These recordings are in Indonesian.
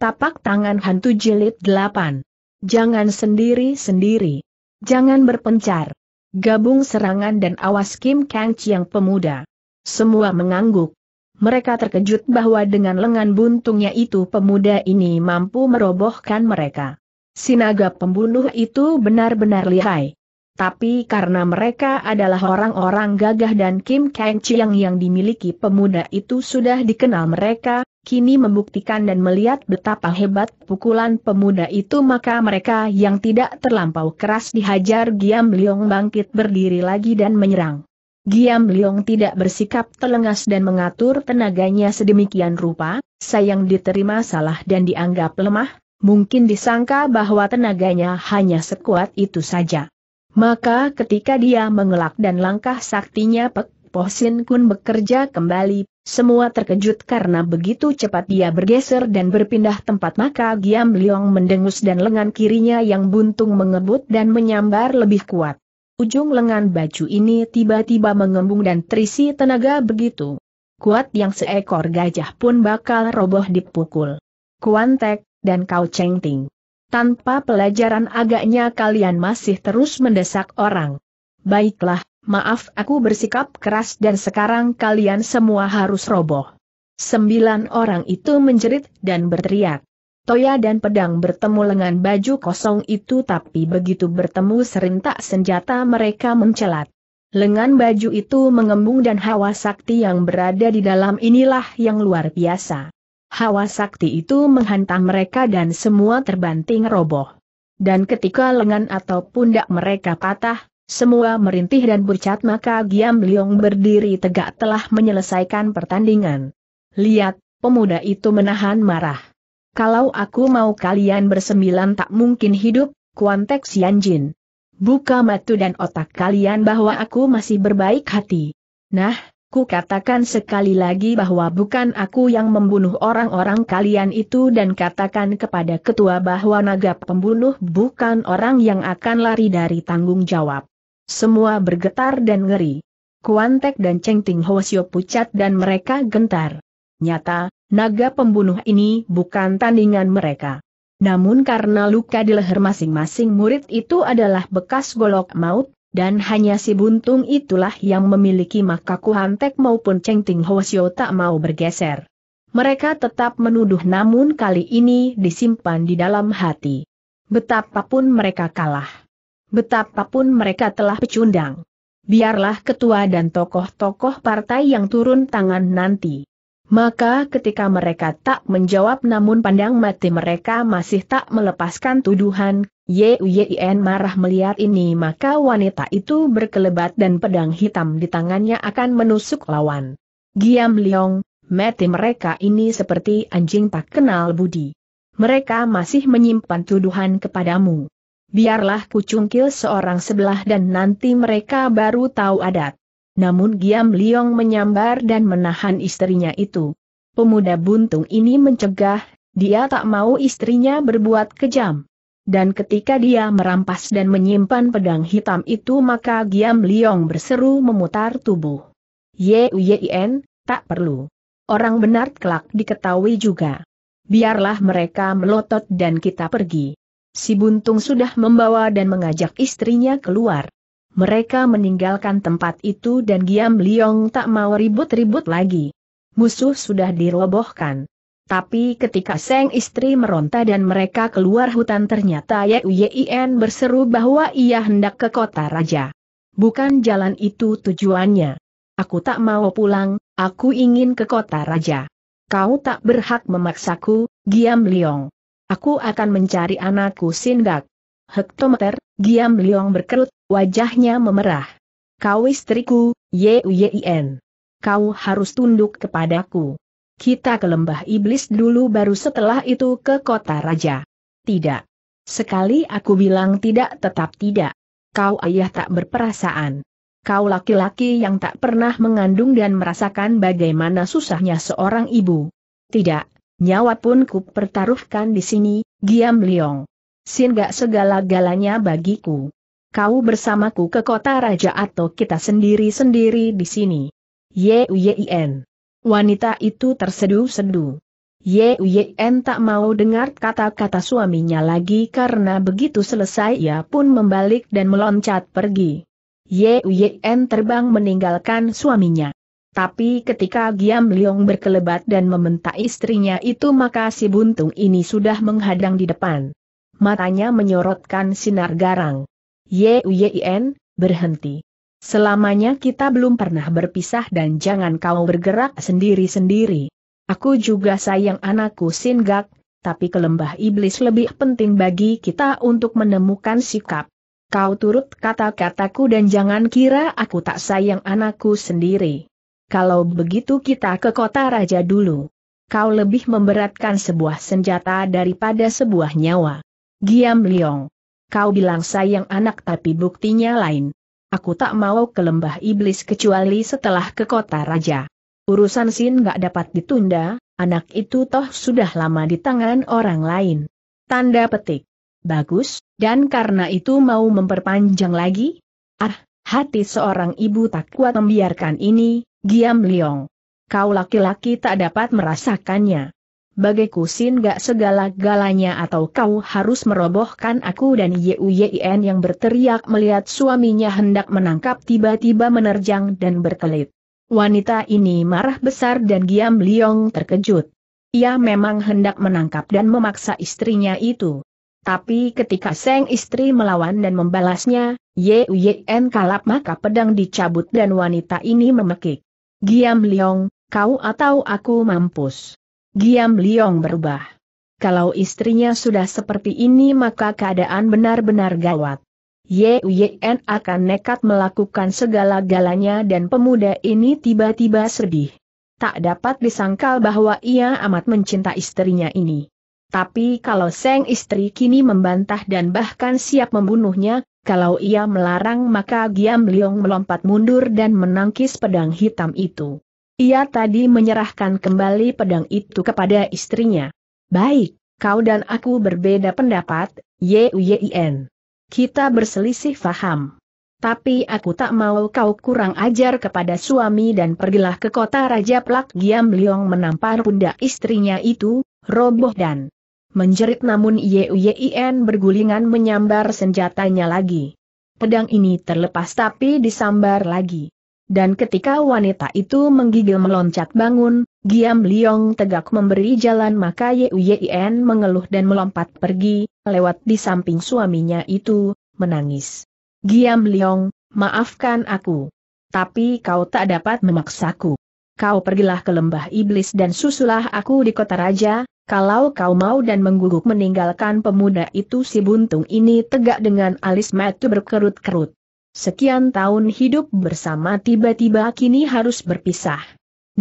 Tapak tangan hantu jilid 8. Jangan sendiri-sendiri. Jangan berpencar. Gabung serangan dan awas Kim Kang Chiang pemuda. Semua mengangguk. Mereka terkejut bahwa dengan lengan buntungnya itu pemuda ini mampu merobohkan mereka. Sinaga pembunuh itu benar-benar lihai. Tapi karena mereka adalah orang-orang gagah dan Kim Kang Chiang yang dimiliki pemuda itu sudah dikenal mereka, kini membuktikan dan melihat betapa hebat pukulan pemuda itu maka mereka yang tidak terlampau keras dihajar Giam Liong bangkit berdiri lagi dan menyerang. Giam Liong tidak bersikap telengas dan mengatur tenaganya sedemikian rupa, sayang diterima salah dan dianggap lemah, mungkin disangka bahwa tenaganya hanya sekuat itu saja. Maka ketika dia mengelak dan langkah saktinya pek, Pohsin Kun bekerja kembali, semua terkejut karena begitu cepat dia bergeser dan berpindah tempat maka Giam Liong mendengus dan lengan kirinya yang buntung mengebut dan menyambar lebih kuat. Ujung lengan baju ini tiba-tiba mengembung dan terisi tenaga begitu. Kuat yang seekor gajah pun bakal roboh dipukul. Kuantek, dan kau cengting. Tanpa pelajaran agaknya kalian masih terus mendesak orang. Baiklah, maaf aku bersikap keras dan sekarang kalian semua harus roboh. Sembilan orang itu menjerit dan berteriak. Toya dan pedang bertemu lengan baju kosong itu tapi begitu bertemu serentak senjata mereka mencelat. Lengan baju itu mengembung dan hawa sakti yang berada di dalam inilah yang luar biasa. Hawa sakti itu menghantam mereka dan semua terbanting roboh. Dan ketika lengan atau pundak mereka patah, semua merintih dan bercat maka Giam Liong berdiri tegak telah menyelesaikan pertandingan. Lihat, pemuda itu menahan marah. Kalau aku mau kalian bersembilan tak mungkin hidup, Kuantek Xian Jin. Buka mata dan otak kalian bahwa aku masih berbaik hati. Nah, ku katakan sekali lagi bahwa bukan aku yang membunuh orang-orang kalian itu dan katakan kepada ketua bahwa naga pembunuh bukan orang yang akan lari dari tanggung jawab. Semua bergetar dan ngeri. Kuantek dan Cheng Ting Hosio pucat dan mereka gentar. Nyata, naga pembunuh ini bukan tandingan mereka. Namun karena luka di leher masing-masing murid itu adalah bekas golok maut, dan hanya si buntung itulah yang memiliki maka Kuantek maupun Cheng Ting Hosio tak mau bergeser. Mereka tetap menuduh namun kali ini disimpan di dalam hati. Betapapun mereka kalah betapapun mereka telah pecundang. Biarlah ketua dan tokoh-tokoh partai yang turun tangan nanti. Maka ketika mereka tak menjawab namun pandang mati mereka masih tak melepaskan tuduhan, Yuyin marah melihat ini maka wanita itu berkelebat dan pedang hitam di tangannya akan menusuk lawan. Giam Leong, mati mereka ini seperti anjing tak kenal budi. Mereka masih menyimpan tuduhan kepadamu biarlah kucungkil seorang sebelah dan nanti mereka baru tahu adat. Namun Giam Liong menyambar dan menahan istrinya itu. Pemuda buntung ini mencegah, dia tak mau istrinya berbuat kejam. Dan ketika dia merampas dan menyimpan pedang hitam itu maka Giam Liong berseru memutar tubuh. Ye Yen, tak perlu. Orang benar kelak diketahui juga. Biarlah mereka melotot dan kita pergi si Buntung sudah membawa dan mengajak istrinya keluar. Mereka meninggalkan tempat itu dan Giam Liong tak mau ribut-ribut lagi. Musuh sudah dirobohkan. Tapi ketika Seng istri meronta dan mereka keluar hutan ternyata Yien berseru bahwa ia hendak ke kota raja. Bukan jalan itu tujuannya. Aku tak mau pulang, aku ingin ke kota raja. Kau tak berhak memaksaku, Giam Liong. Aku akan mencari anakku Sindak. Hektometer, Giam Liong berkerut, wajahnya memerah. Kau istriku, Yuyin. Kau harus tunduk kepadaku. Kita ke lembah iblis dulu baru setelah itu ke kota raja. Tidak. Sekali aku bilang tidak tetap tidak. Kau ayah tak berperasaan. Kau laki-laki yang tak pernah mengandung dan merasakan bagaimana susahnya seorang ibu. Tidak, Nyawa pun ku pertaruhkan di sini, Giam Liong. Sin gak segala-galanya bagiku. Kau bersamaku ke kota raja atau kita sendiri-sendiri di sini. Yuyen. Wanita itu terseduh-seduh. Yuyen tak mau dengar kata-kata suaminya lagi karena begitu selesai ia pun membalik dan meloncat pergi. Yuyen terbang meninggalkan suaminya. Tapi ketika Giam Liong berkelebat dan meminta istrinya itu maka si buntung ini sudah menghadang di depan. Matanya menyorotkan sinar garang. Ye Uyen, berhenti. Selamanya kita belum pernah berpisah dan jangan kau bergerak sendiri-sendiri. Aku juga sayang anakku Singak, tapi kelembah iblis lebih penting bagi kita untuk menemukan sikap. Kau turut kata-kataku dan jangan kira aku tak sayang anakku sendiri. Kalau begitu kita ke kota raja dulu. Kau lebih memberatkan sebuah senjata daripada sebuah nyawa. Giam Liong. Kau bilang sayang anak tapi buktinya lain. Aku tak mau ke lembah iblis kecuali setelah ke kota raja. Urusan Sin gak dapat ditunda, anak itu toh sudah lama di tangan orang lain. Tanda petik. Bagus, dan karena itu mau memperpanjang lagi? Ah, hati seorang ibu tak kuat membiarkan ini, Giam Liong. Kau laki-laki tak dapat merasakannya. Bagai kusin gak segala-galanya atau kau harus merobohkan aku dan Yuyin yang berteriak melihat suaminya hendak menangkap tiba-tiba menerjang dan berkelit. Wanita ini marah besar dan Giam Liong terkejut. Ia memang hendak menangkap dan memaksa istrinya itu. Tapi ketika seng istri melawan dan membalasnya, Yuyin kalap maka pedang dicabut dan wanita ini memekik. Giam Liong, kau atau aku mampus. Giam Liong berubah. Kalau istrinya sudah seperti ini maka keadaan benar-benar gawat. Yen akan nekat melakukan segala-galanya dan pemuda ini tiba-tiba sedih. Tak dapat disangkal bahwa ia amat mencinta istrinya ini. Tapi kalau Seng istri kini membantah dan bahkan siap membunuhnya, kalau ia melarang maka Giam Leong melompat mundur dan menangkis pedang hitam itu. Ia tadi menyerahkan kembali pedang itu kepada istrinya. Baik, kau dan aku berbeda pendapat, Yuyin. Kita berselisih faham. Tapi aku tak mau kau kurang ajar kepada suami dan pergilah ke kota Raja Plak Giam Leong menampar pundak istrinya itu, roboh dan Menjerit namun Yuyin bergulingan menyambar senjatanya lagi. Pedang ini terlepas tapi disambar lagi. Dan ketika wanita itu menggigil meloncat bangun, Giam Liong tegak memberi jalan maka Yuyin mengeluh dan melompat pergi, lewat di samping suaminya itu, menangis. Giam Liong, maafkan aku. Tapi kau tak dapat memaksaku. Kau pergilah ke lembah iblis dan susulah aku di kota raja, kalau kau mau dan mengguguk meninggalkan pemuda itu si buntung ini tegak dengan alis mata berkerut-kerut. Sekian tahun hidup bersama tiba-tiba kini harus berpisah.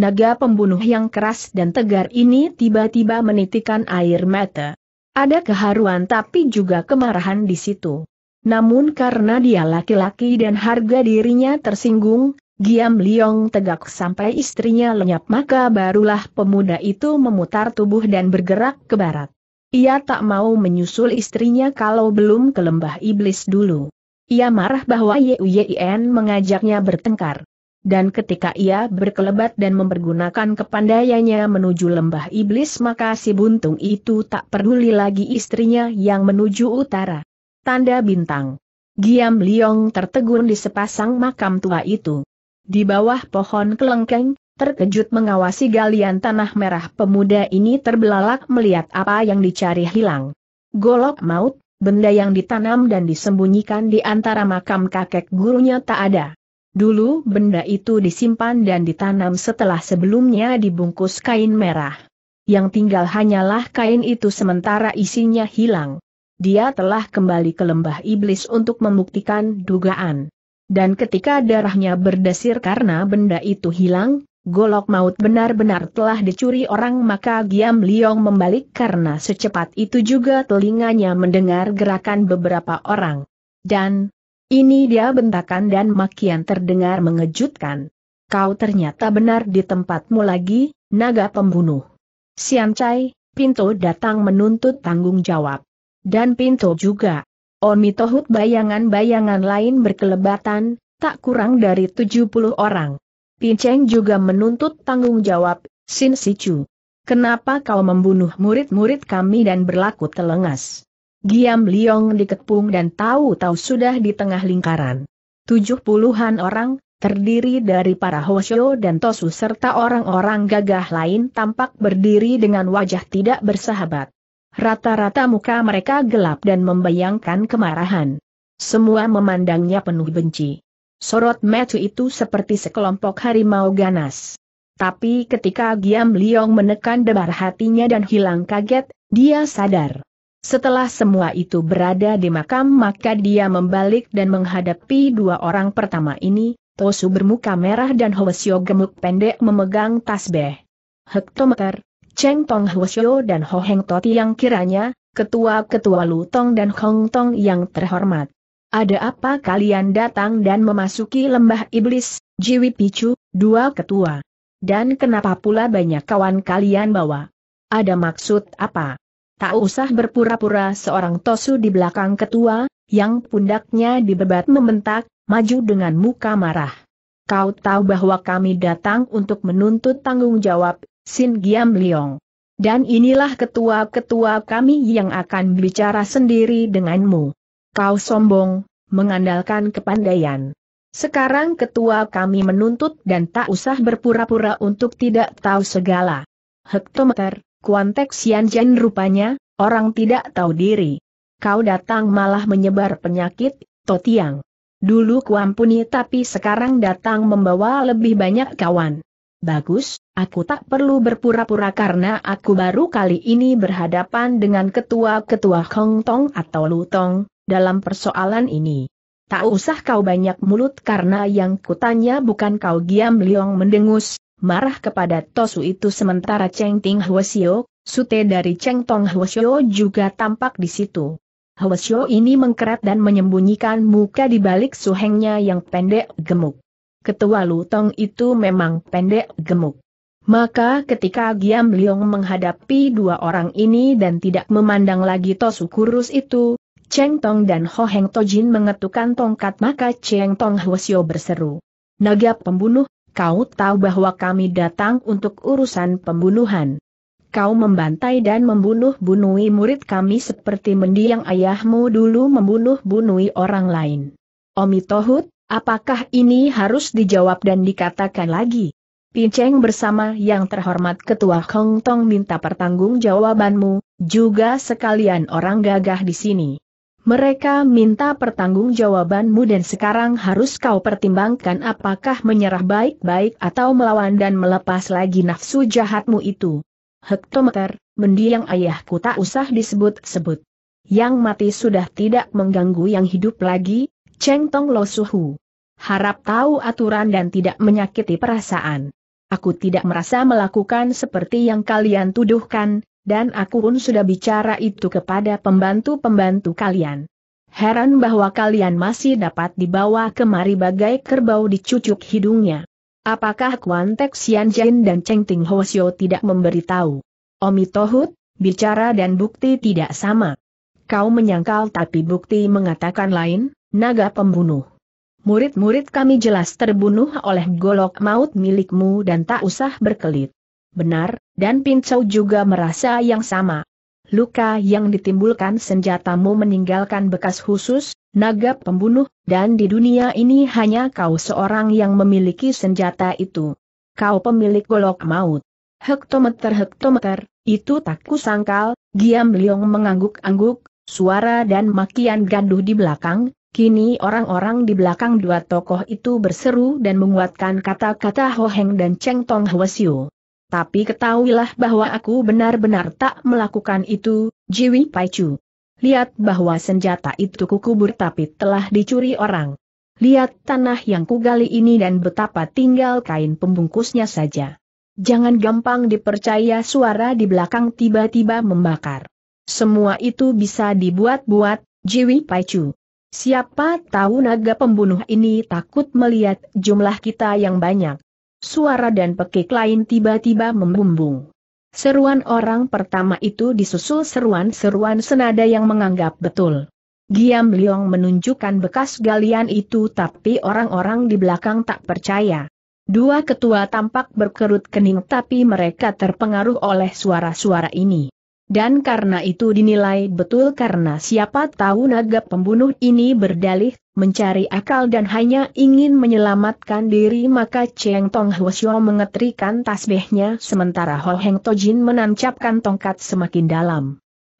Naga pembunuh yang keras dan tegar ini tiba-tiba menitikan air mata. Ada keharuan tapi juga kemarahan di situ. Namun karena dia laki-laki dan harga dirinya tersinggung, Giam Liong tegak sampai istrinya lenyap maka barulah pemuda itu memutar tubuh dan bergerak ke barat. Ia tak mau menyusul istrinya kalau belum ke lembah iblis dulu. Ia marah bahwa Yuen mengajaknya bertengkar. Dan ketika ia berkelebat dan mempergunakan kepandaiannya menuju lembah iblis maka si buntung itu tak peduli lagi istrinya yang menuju utara. Tanda bintang. Giam Liong tertegun di sepasang makam tua itu. Di bawah pohon kelengkeng, terkejut mengawasi galian tanah merah pemuda ini terbelalak melihat apa yang dicari hilang. Golok maut, benda yang ditanam dan disembunyikan di antara makam kakek gurunya tak ada. Dulu benda itu disimpan dan ditanam setelah sebelumnya dibungkus kain merah. Yang tinggal hanyalah kain itu sementara isinya hilang. Dia telah kembali ke lembah iblis untuk membuktikan dugaan dan ketika darahnya berdesir karena benda itu hilang, golok maut benar-benar telah dicuri orang maka Giam Liong membalik karena secepat itu juga telinganya mendengar gerakan beberapa orang. Dan, ini dia bentakan dan makian terdengar mengejutkan. Kau ternyata benar di tempatmu lagi, naga pembunuh. Sian Chai, Pinto datang menuntut tanggung jawab. Dan Pinto juga. Oni Tohut bayangan-bayangan lain berkelebatan, tak kurang dari 70 orang. Pinceng juga menuntut tanggung jawab, Sin Sichu. Kenapa kau membunuh murid-murid kami dan berlaku telengas? Giam Liong dikepung dan tahu-tahu sudah di tengah lingkaran. Tujuh puluhan orang, terdiri dari para Hoshio dan Tosu serta orang-orang gagah lain tampak berdiri dengan wajah tidak bersahabat. Rata-rata muka mereka gelap dan membayangkan kemarahan. Semua memandangnya penuh benci. Sorot metu itu seperti sekelompok harimau ganas. Tapi ketika Giam Liong menekan debar hatinya dan hilang kaget, dia sadar. Setelah semua itu berada di makam maka dia membalik dan menghadapi dua orang pertama ini, Tosu bermuka merah dan Hoesio gemuk pendek memegang tasbeh. Hektometer, Cheng Tong Hwasyo dan Ho Heng Toti yang kiranya, ketua-ketua Lutong dan Hong Tong yang terhormat. Ada apa kalian datang dan memasuki lembah iblis, Jiwi Picu, dua ketua? Dan kenapa pula banyak kawan kalian bawa? Ada maksud apa? Tak usah berpura-pura seorang tosu di belakang ketua, yang pundaknya dibebat membentak, maju dengan muka marah. Kau tahu bahwa kami datang untuk menuntut tanggung jawab Sin Giam Liong. Dan inilah ketua-ketua kami yang akan bicara sendiri denganmu. Kau sombong, mengandalkan kepandaian. Sekarang ketua kami menuntut dan tak usah berpura-pura untuk tidak tahu segala. Hektometer, Kuantek Xianjian rupanya, orang tidak tahu diri. Kau datang malah menyebar penyakit, Totiang. Dulu kuampuni tapi sekarang datang membawa lebih banyak kawan. Bagus, aku tak perlu berpura-pura karena aku baru kali ini berhadapan dengan ketua-ketua Hong Tong atau Lutong, dalam persoalan ini. Tak usah kau banyak mulut karena yang kutanya bukan kau Giam Liong mendengus, marah kepada Tosu itu sementara Cheng Ting Hwasyo, sute dari Cheng Tong Hwasyo juga tampak di situ. Hwasyo ini mengkeret dan menyembunyikan muka di balik suhengnya yang pendek gemuk. Ketua Lutong itu memang pendek gemuk. Maka ketika Giam Liong menghadapi dua orang ini dan tidak memandang lagi Tosu Kurus itu, Cheng Tong dan Ho Heng Jin mengetukkan tongkat maka Cheng Tong Hwasyo berseru. Naga pembunuh, kau tahu bahwa kami datang untuk urusan pembunuhan. Kau membantai dan membunuh bunuhi murid kami seperti mendiang ayahmu dulu membunuh bunuhi orang lain. Omitohut. Apakah ini harus dijawab dan dikatakan lagi? Pinceng bersama yang terhormat Ketua Hong Tong minta pertanggungjawabanmu, juga sekalian orang gagah di sini. Mereka minta pertanggungjawabanmu dan sekarang harus kau pertimbangkan apakah menyerah baik-baik atau melawan dan melepas lagi nafsu jahatmu itu. Hektometer, mendiang ayahku tak usah disebut-sebut. Yang mati sudah tidak mengganggu yang hidup lagi, Cheng Tong Lo Suhu. Harap tahu aturan dan tidak menyakiti perasaan. Aku tidak merasa melakukan seperti yang kalian tuduhkan, dan aku pun sudah bicara itu kepada pembantu-pembantu kalian. Heran bahwa kalian masih dapat dibawa kemari bagai kerbau dicucuk hidungnya. Apakah Kuan Tek Sian Jin dan Cheng Ting Ho tidak memberitahu? Omi Tohut, bicara dan bukti tidak sama. Kau menyangkal tapi bukti mengatakan lain? naga pembunuh. Murid-murid kami jelas terbunuh oleh golok maut milikmu dan tak usah berkelit. Benar, dan Pincau juga merasa yang sama. Luka yang ditimbulkan senjatamu meninggalkan bekas khusus, naga pembunuh, dan di dunia ini hanya kau seorang yang memiliki senjata itu. Kau pemilik golok maut. Hektometer-hektometer, itu tak kusangkal, Giam Liong mengangguk-angguk, suara dan makian gaduh di belakang, Kini orang-orang di belakang dua tokoh itu berseru dan menguatkan kata-kata Ho Heng dan Cheng Tong Hwasyu. Tapi ketahuilah bahwa aku benar-benar tak melakukan itu, Jiwi Chu. Lihat bahwa senjata itu kukubur tapi telah dicuri orang. Lihat tanah yang kugali ini dan betapa tinggal kain pembungkusnya saja. Jangan gampang dipercaya suara di belakang tiba-tiba membakar. Semua itu bisa dibuat-buat, Jiwi Chu. Siapa tahu naga pembunuh ini takut melihat jumlah kita yang banyak. Suara dan pekik lain tiba-tiba membumbung. Seruan orang pertama itu disusul seruan-seruan senada yang menganggap betul. Giam Liong menunjukkan bekas galian itu tapi orang-orang di belakang tak percaya. Dua ketua tampak berkerut kening tapi mereka terpengaruh oleh suara-suara ini dan karena itu dinilai betul karena siapa tahu naga pembunuh ini berdalih, mencari akal dan hanya ingin menyelamatkan diri maka Cheng Tong Hwasyo mengetrikan tasbihnya sementara Ho Heng To Jin menancapkan tongkat semakin dalam.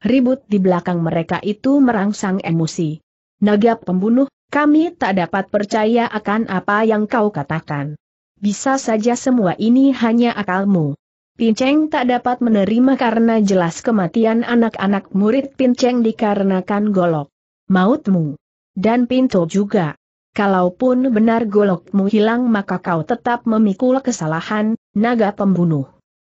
Ribut di belakang mereka itu merangsang emosi. Naga pembunuh, kami tak dapat percaya akan apa yang kau katakan. Bisa saja semua ini hanya akalmu. Pinceng tak dapat menerima karena jelas kematian anak-anak murid Pinceng dikarenakan golok. Mautmu. Dan Pinto juga. Kalaupun benar golokmu hilang maka kau tetap memikul kesalahan, naga pembunuh.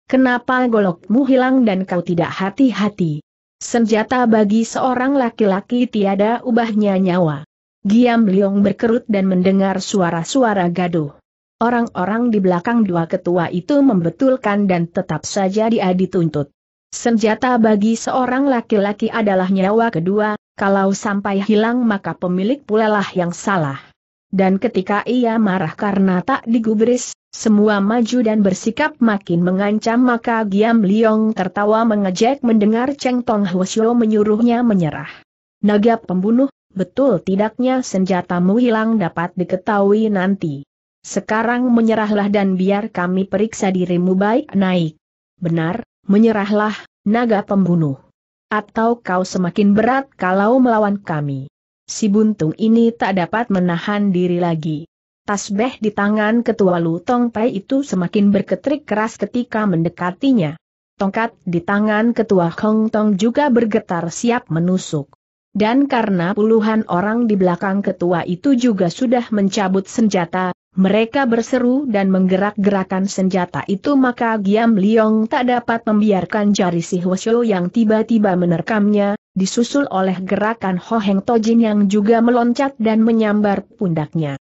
Kenapa golokmu hilang dan kau tidak hati-hati? Senjata bagi seorang laki-laki tiada ubahnya nyawa. Giam Liong berkerut dan mendengar suara-suara gaduh. Orang-orang di belakang dua ketua itu membetulkan dan tetap saja dia dituntut. Senjata bagi seorang laki-laki adalah nyawa kedua, kalau sampai hilang maka pemilik pulalah yang salah. Dan ketika ia marah karena tak digubris, semua maju dan bersikap makin mengancam maka Giam Liong tertawa mengejek mendengar Cheng Tong Hwasyo menyuruhnya menyerah. Naga pembunuh, betul tidaknya senjatamu hilang dapat diketahui nanti. Sekarang menyerahlah dan biar kami periksa dirimu baik naik. Benar, menyerahlah, naga pembunuh. Atau kau semakin berat kalau melawan kami. Si buntung ini tak dapat menahan diri lagi. Tasbeh di tangan ketua lutong Pai itu semakin berketrik keras ketika mendekatinya. Tongkat di tangan ketua Hong Tong juga bergetar siap menusuk. Dan karena puluhan orang di belakang ketua itu juga sudah mencabut senjata, mereka berseru dan menggerak-gerakan senjata itu maka Giam Liong tak dapat membiarkan jari si Hwasyo yang tiba-tiba menerkamnya, disusul oleh gerakan Ho Heng Tojin yang juga meloncat dan menyambar pundaknya.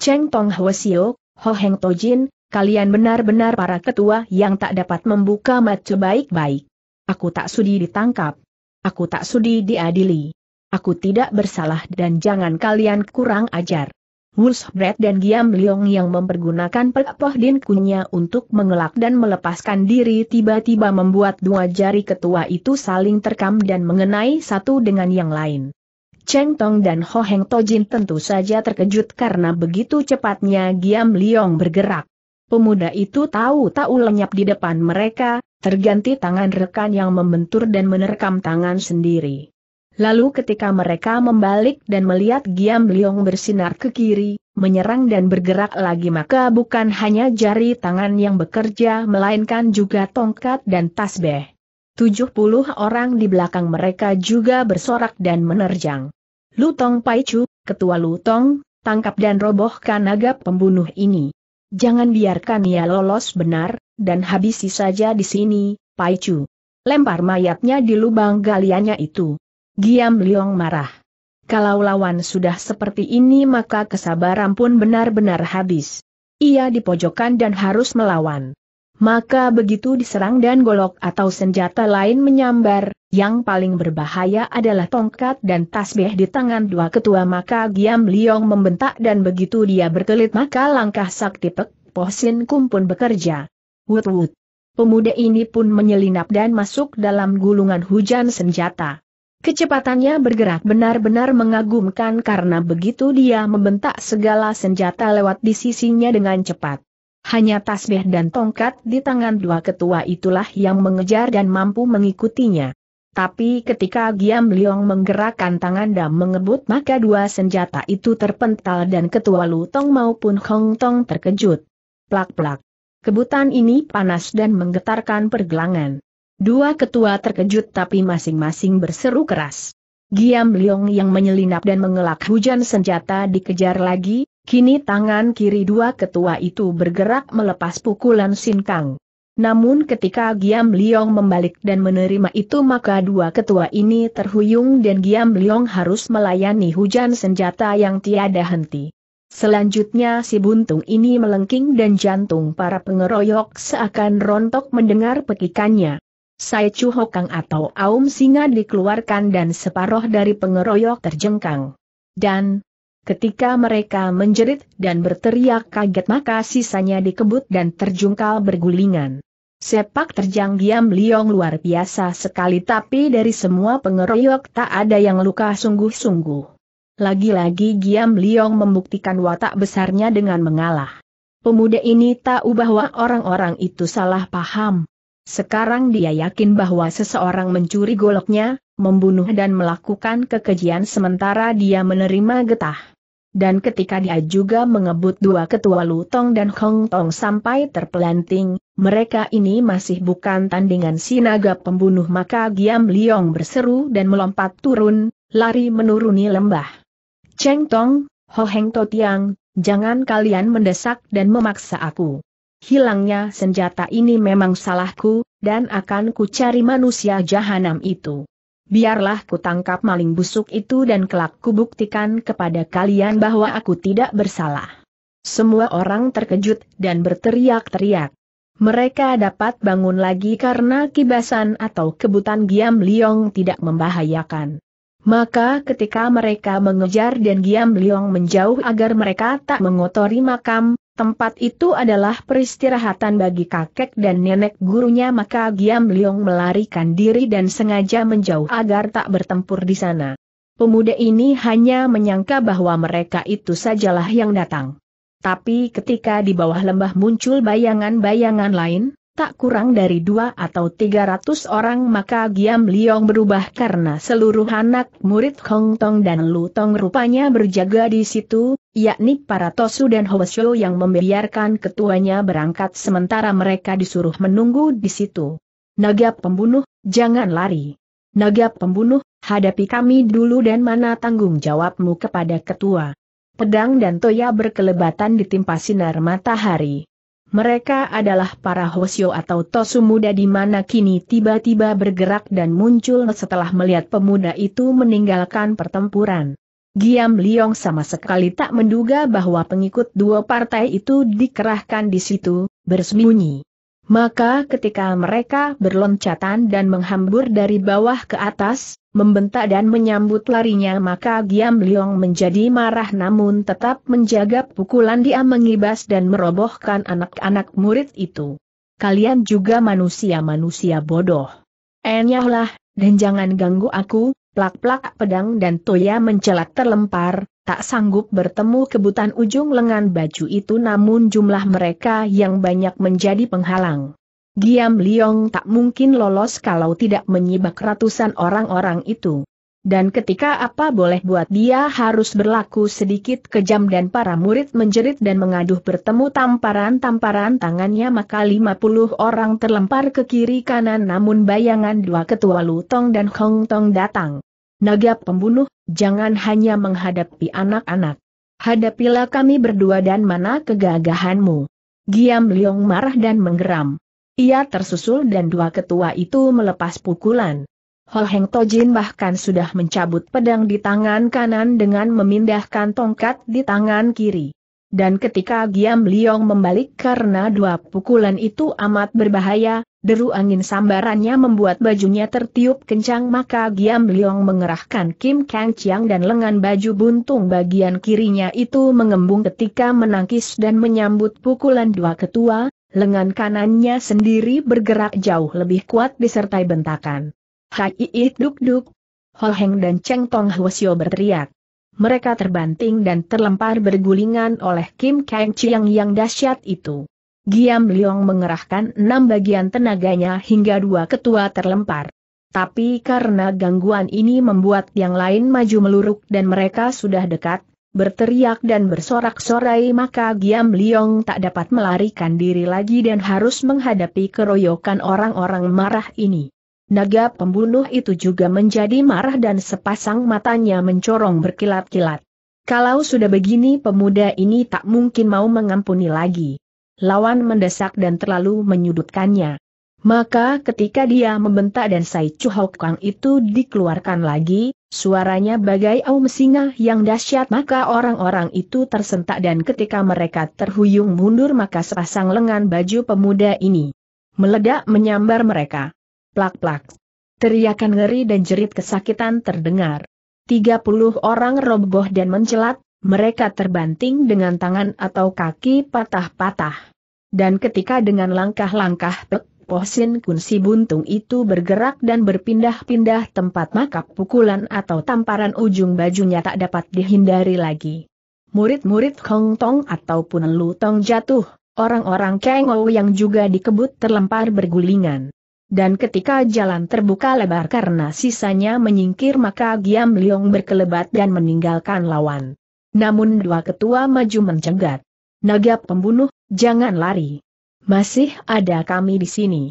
Cheng Tong Hwasyo, Ho Heng Tojin, kalian benar-benar para ketua yang tak dapat membuka mata baik-baik. Aku tak sudi ditangkap. Aku tak sudi diadili. Aku tidak bersalah dan jangan kalian kurang ajar. Wulfbred dan Giam Leong yang mempergunakan pelopoh din kunya untuk mengelak dan melepaskan diri tiba-tiba membuat dua jari ketua itu saling terkam dan mengenai satu dengan yang lain. Cheng Tong dan Ho Heng Jin tentu saja terkejut karena begitu cepatnya Giam Leong bergerak. Pemuda itu tahu-tahu lenyap di depan mereka, terganti tangan rekan yang membentur dan menerkam tangan sendiri. Lalu ketika mereka membalik dan melihat Giam Liong bersinar ke kiri, menyerang dan bergerak lagi maka bukan hanya jari tangan yang bekerja melainkan juga tongkat dan tasbih. 70 orang di belakang mereka juga bersorak dan menerjang. Lutong Chu, ketua Lutong, tangkap dan robohkan naga pembunuh ini. Jangan biarkan ia lolos benar, dan habisi saja di sini, Chu. Lempar mayatnya di lubang galiannya itu. Giam Liong marah. Kalau lawan sudah seperti ini maka kesabaran pun benar-benar habis. Ia dipojokkan dan harus melawan. Maka begitu diserang dan golok atau senjata lain menyambar, yang paling berbahaya adalah tongkat dan tasbih di tangan dua ketua maka Giam Liong membentak dan begitu dia berkelit maka langkah sakti Pek Posin Kum bekerja. Wut wut. Pemuda ini pun menyelinap dan masuk dalam gulungan hujan senjata. Kecepatannya bergerak benar-benar mengagumkan karena begitu dia membentak segala senjata lewat di sisinya dengan cepat. Hanya tasbih dan tongkat di tangan dua ketua itulah yang mengejar dan mampu mengikutinya. Tapi ketika Giam Liong menggerakkan tangan dan mengebut maka dua senjata itu terpental dan ketua Lutong maupun Hong Tong terkejut. Plak-plak. Kebutan ini panas dan menggetarkan pergelangan. Dua ketua terkejut tapi masing-masing berseru keras. Giam Liong yang menyelinap dan mengelak hujan senjata dikejar lagi, kini tangan kiri dua ketua itu bergerak melepas pukulan Sin Kang. Namun ketika Giam Liong membalik dan menerima itu maka dua ketua ini terhuyung dan Giam Liong harus melayani hujan senjata yang tiada henti. Selanjutnya si buntung ini melengking dan jantung para pengeroyok seakan rontok mendengar pekikannya. Sai Chu Hokang atau Aum Singa dikeluarkan dan separoh dari pengeroyok terjengkang. Dan, ketika mereka menjerit dan berteriak kaget maka sisanya dikebut dan terjungkal bergulingan. Sepak terjang Giam Liong luar biasa sekali tapi dari semua pengeroyok tak ada yang luka sungguh-sungguh. Lagi-lagi Giam Liong membuktikan watak besarnya dengan mengalah. Pemuda ini tahu bahwa orang-orang itu salah paham. Sekarang dia yakin bahwa seseorang mencuri goloknya, membunuh dan melakukan kekejian sementara dia menerima getah. Dan ketika dia juga mengebut dua ketua Lutong dan Hong Tong sampai terpelanting, mereka ini masih bukan tandingan sinaga pembunuh maka Giam Liong berseru dan melompat turun, lari menuruni lembah. Cheng Tong, Ho Heng To Tiang, jangan kalian mendesak dan memaksa aku hilangnya senjata ini memang salahku, dan akan ku cari manusia jahanam itu. Biarlah ku tangkap maling busuk itu dan kelak ku buktikan kepada kalian bahwa aku tidak bersalah. Semua orang terkejut dan berteriak-teriak. Mereka dapat bangun lagi karena kibasan atau kebutan Giam Liong tidak membahayakan. Maka ketika mereka mengejar dan Giam Liong menjauh agar mereka tak mengotori makam, Tempat itu adalah peristirahatan bagi kakek dan nenek gurunya maka Giam Liong melarikan diri dan sengaja menjauh agar tak bertempur di sana. Pemuda ini hanya menyangka bahwa mereka itu sajalah yang datang. Tapi ketika di bawah lembah muncul bayangan-bayangan lain, tak kurang dari dua atau tiga ratus orang maka Giam Liong berubah karena seluruh anak murid Hong Tong dan Lu Tong rupanya berjaga di situ, yakni para Tosu dan Hwasyo yang membiarkan ketuanya berangkat sementara mereka disuruh menunggu di situ. Naga pembunuh, jangan lari. Naga pembunuh, hadapi kami dulu dan mana tanggung jawabmu kepada ketua. Pedang dan toya berkelebatan ditimpa sinar matahari. Mereka adalah para Hosyo atau Tosu muda di mana kini tiba-tiba bergerak dan muncul setelah melihat pemuda itu meninggalkan pertempuran. Giam Liong sama sekali tak menduga bahwa pengikut dua partai itu dikerahkan di situ, bersembunyi. Maka ketika mereka berloncatan dan menghambur dari bawah ke atas, membentak dan menyambut larinya maka Giam Liong menjadi marah namun tetap menjaga pukulan dia mengibas dan merobohkan anak-anak murid itu. Kalian juga manusia-manusia bodoh. Enyahlah, eh, dan jangan ganggu aku, plak-plak pedang dan toya mencelat terlempar, tak sanggup bertemu kebutan ujung lengan baju itu namun jumlah mereka yang banyak menjadi penghalang. Giam Liong tak mungkin lolos kalau tidak menyibak ratusan orang-orang itu. Dan ketika apa boleh buat dia harus berlaku sedikit kejam dan para murid menjerit dan mengaduh bertemu tamparan-tamparan tangannya maka 50 orang terlempar ke kiri kanan namun bayangan dua ketua Lutong dan Hong Tong datang. Naga pembunuh, Jangan hanya menghadapi anak-anak. Hadapilah kami berdua dan mana kegagahanmu. Giam Liong marah dan menggeram. Ia tersusul dan dua ketua itu melepas pukulan. Ho Tojin bahkan sudah mencabut pedang di tangan kanan dengan memindahkan tongkat di tangan kiri. Dan ketika Giam Liong membalik karena dua pukulan itu amat berbahaya, deru angin sambarannya membuat bajunya tertiup kencang maka Giam Liong mengerahkan Kim Kang Chiang dan lengan baju buntung bagian kirinya itu mengembung ketika menangkis dan menyambut pukulan dua ketua, lengan kanannya sendiri bergerak jauh lebih kuat disertai bentakan. Hai Iit Duk Duk, Ho Heng dan Cheng Tong Hwasyo berteriak mereka terbanting dan terlempar bergulingan oleh Kim Kang Chiang yang dahsyat itu. Giam Liong mengerahkan enam bagian tenaganya hingga dua ketua terlempar. Tapi karena gangguan ini membuat yang lain maju meluruk dan mereka sudah dekat, berteriak dan bersorak-sorai maka Giam Liong tak dapat melarikan diri lagi dan harus menghadapi keroyokan orang-orang marah ini. Naga pembunuh itu juga menjadi marah dan sepasang matanya mencorong berkilat-kilat. Kalau sudah begini pemuda ini tak mungkin mau mengampuni lagi. Lawan mendesak dan terlalu menyudutkannya. Maka ketika dia membentak dan Sai Chu Kang itu dikeluarkan lagi, Suaranya bagai aum singa yang dahsyat maka orang-orang itu tersentak dan ketika mereka terhuyung mundur maka sepasang lengan baju pemuda ini meledak menyambar mereka plak-plak. Teriakan ngeri dan jerit kesakitan terdengar. 30 orang roboh dan mencelat, mereka terbanting dengan tangan atau kaki patah-patah. Dan ketika dengan langkah-langkah pek, Posin kunsi buntung itu bergerak dan berpindah-pindah tempat maka pukulan atau tamparan ujung bajunya tak dapat dihindari lagi. Murid-murid Hong Tong ataupun Lu Tong jatuh, orang-orang Kengou yang juga dikebut terlempar bergulingan dan ketika jalan terbuka lebar karena sisanya menyingkir maka Giam Liong berkelebat dan meninggalkan lawan. Namun dua ketua maju mencegat. Naga pembunuh, jangan lari. Masih ada kami di sini.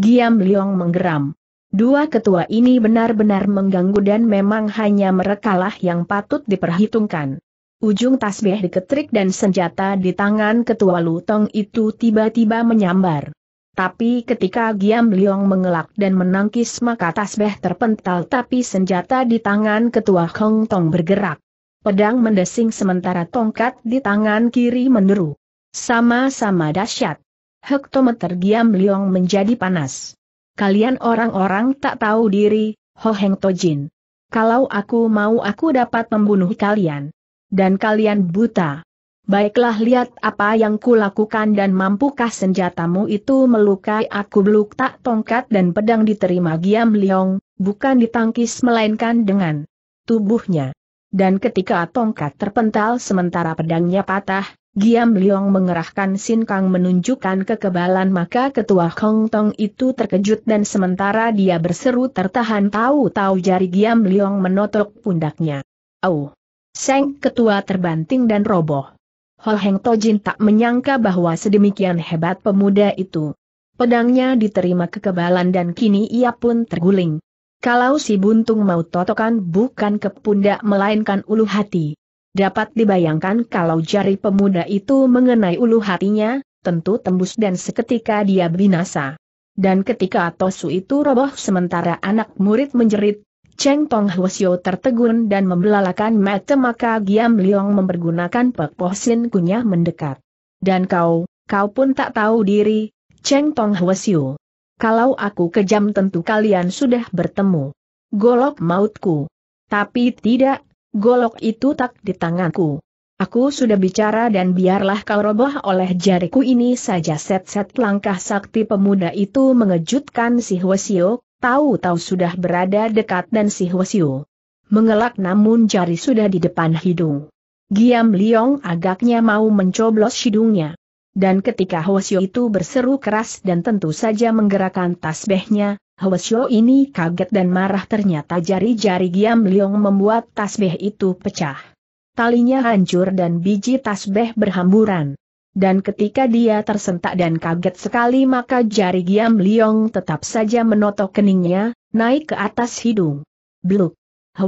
Giam Liong menggeram. Dua ketua ini benar-benar mengganggu dan memang hanya merekalah yang patut diperhitungkan. Ujung tasbih diketrik dan senjata di tangan ketua Lutong itu tiba-tiba menyambar. Tapi ketika Giam Liong mengelak dan menangkis maka tasbeh terpental tapi senjata di tangan ketua Hong Tong bergerak. Pedang mendesing sementara tongkat di tangan kiri meneru. Sama-sama dahsyat. Hektometer Giam Liong menjadi panas. Kalian orang-orang tak tahu diri, Ho Heng Tojin. Kalau aku mau aku dapat membunuh kalian. Dan kalian buta. Baiklah lihat apa yang kulakukan dan mampukah senjatamu itu melukai aku beluk tak tongkat dan pedang diterima Giam Liong, bukan ditangkis melainkan dengan tubuhnya. Dan ketika tongkat terpental sementara pedangnya patah, Giam Liong mengerahkan Sin Kang menunjukkan kekebalan maka ketua Hong Tong itu terkejut dan sementara dia berseru tertahan tahu-tahu jari Giam Liong menotok pundaknya. Oh, Seng ketua terbanting dan roboh. Ho Heng Tojin tak menyangka bahwa sedemikian hebat pemuda itu. Pedangnya diterima kekebalan dan kini ia pun terguling. Kalau si buntung mau totokan bukan ke pundak melainkan ulu hati. Dapat dibayangkan kalau jari pemuda itu mengenai ulu hatinya, tentu tembus dan seketika dia binasa. Dan ketika Tosu itu roboh sementara anak murid menjerit, Cheng Tong Hwasyo tertegun dan membelalakan mata maka Giam Liong mempergunakan Pek Sin kunyah mendekat. Dan kau, kau pun tak tahu diri, Cheng Tong Hwasyo. Kalau aku kejam tentu kalian sudah bertemu. Golok mautku. Tapi tidak, golok itu tak di tanganku. Aku sudah bicara dan biarlah kau roboh oleh jariku ini saja set-set langkah sakti pemuda itu mengejutkan si Hwasio, Tahu-tahu sudah berada dekat dan si Hwasyu. Mengelak namun jari sudah di depan hidung. Giam Liong agaknya mau mencoblos hidungnya. Dan ketika Hwasyu itu berseru keras dan tentu saja menggerakkan tasbihnya, Hwasyu ini kaget dan marah ternyata jari-jari Giam Liong membuat tasbih itu pecah. Talinya hancur dan biji tasbih berhamburan. Dan ketika dia tersentak dan kaget sekali maka jari Giam Liong tetap saja menotok keningnya, naik ke atas hidung. Bluk.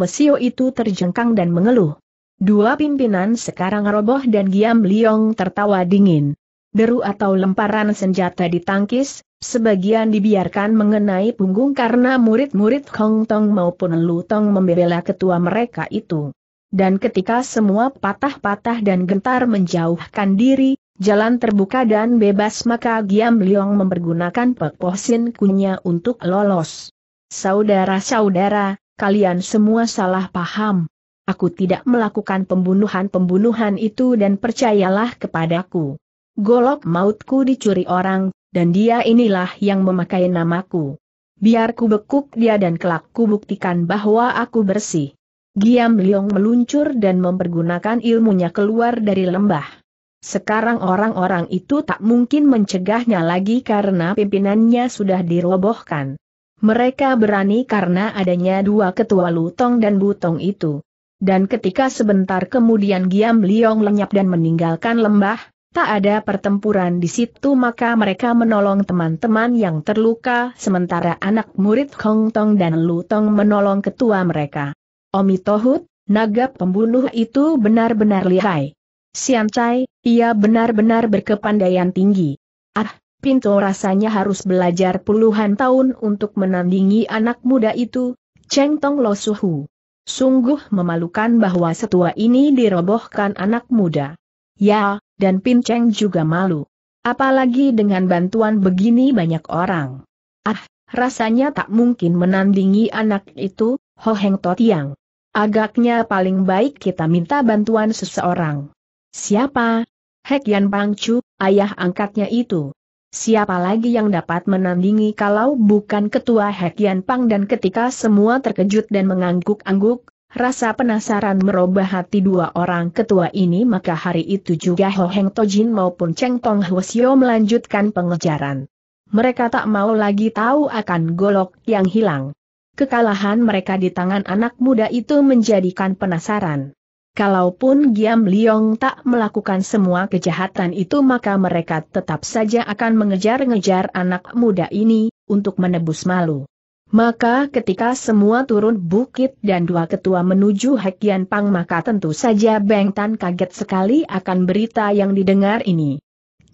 Sio itu terjengkang dan mengeluh. Dua pimpinan sekarang roboh dan Giam Liong tertawa dingin. Deru atau lemparan senjata ditangkis, sebagian dibiarkan mengenai punggung karena murid-murid Hong Tong maupun Lu Tong membela ketua mereka itu. Dan ketika semua patah-patah dan gentar menjauhkan diri, jalan terbuka dan bebas maka Giam Liong mempergunakan Sin kunya untuk lolos. Saudara-saudara, kalian semua salah paham. Aku tidak melakukan pembunuhan-pembunuhan itu dan percayalah kepadaku. Golok mautku dicuri orang, dan dia inilah yang memakai namaku. Biar ku bekuk dia dan kelak ku buktikan bahwa aku bersih. Giam Liong meluncur dan mempergunakan ilmunya keluar dari lembah. Sekarang orang-orang itu tak mungkin mencegahnya lagi karena pimpinannya sudah dirobohkan. Mereka berani karena adanya dua ketua Lutong dan Butong itu. Dan ketika sebentar kemudian Giam Liong lenyap dan meninggalkan lembah, tak ada pertempuran di situ maka mereka menolong teman-teman yang terluka sementara anak murid Hong Tong dan Lutong menolong ketua mereka. Omi Tohut, naga pembunuh itu benar-benar lihai. Sian Chai, ia benar-benar berkepandaian tinggi. Ah, Pinto rasanya harus belajar puluhan tahun untuk menandingi anak muda itu, Cheng Tong Lo Suhu. Sungguh memalukan bahwa setua ini dirobohkan anak muda. Ya, dan Pin Cheng juga malu. Apalagi dengan bantuan begini banyak orang. Ah, rasanya tak mungkin menandingi anak itu, Ho Heng Totiang. Agaknya paling baik kita minta bantuan seseorang. Siapa? Hek Yan Pangcu, ayah angkatnya itu. Siapa lagi yang dapat menandingi kalau bukan ketua Hek Yan Pang dan ketika semua terkejut dan mengangguk-angguk, Rasa penasaran merubah hati dua orang ketua ini maka hari itu juga Ho Heng Tojin maupun Cheng Tong Hwasyo melanjutkan pengejaran. Mereka tak mau lagi tahu akan golok yang hilang. Kekalahan mereka di tangan anak muda itu menjadikan penasaran. Kalaupun Giam Liong tak melakukan semua kejahatan itu maka mereka tetap saja akan mengejar-ngejar anak muda ini, untuk menebus malu. Maka ketika semua turun bukit dan dua ketua menuju Hekian Pang maka tentu saja Beng Tan kaget sekali akan berita yang didengar ini.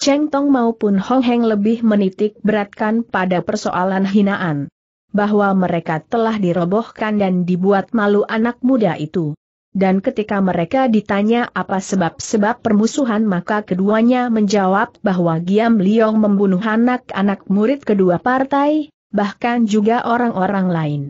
Cheng Tong maupun Hong Heng lebih menitik beratkan pada persoalan hinaan. Bahwa mereka telah dirobohkan dan dibuat malu anak muda itu dan ketika mereka ditanya apa sebab-sebab permusuhan maka keduanya menjawab bahwa Giam Liong membunuh anak-anak murid kedua partai, bahkan juga orang-orang lain.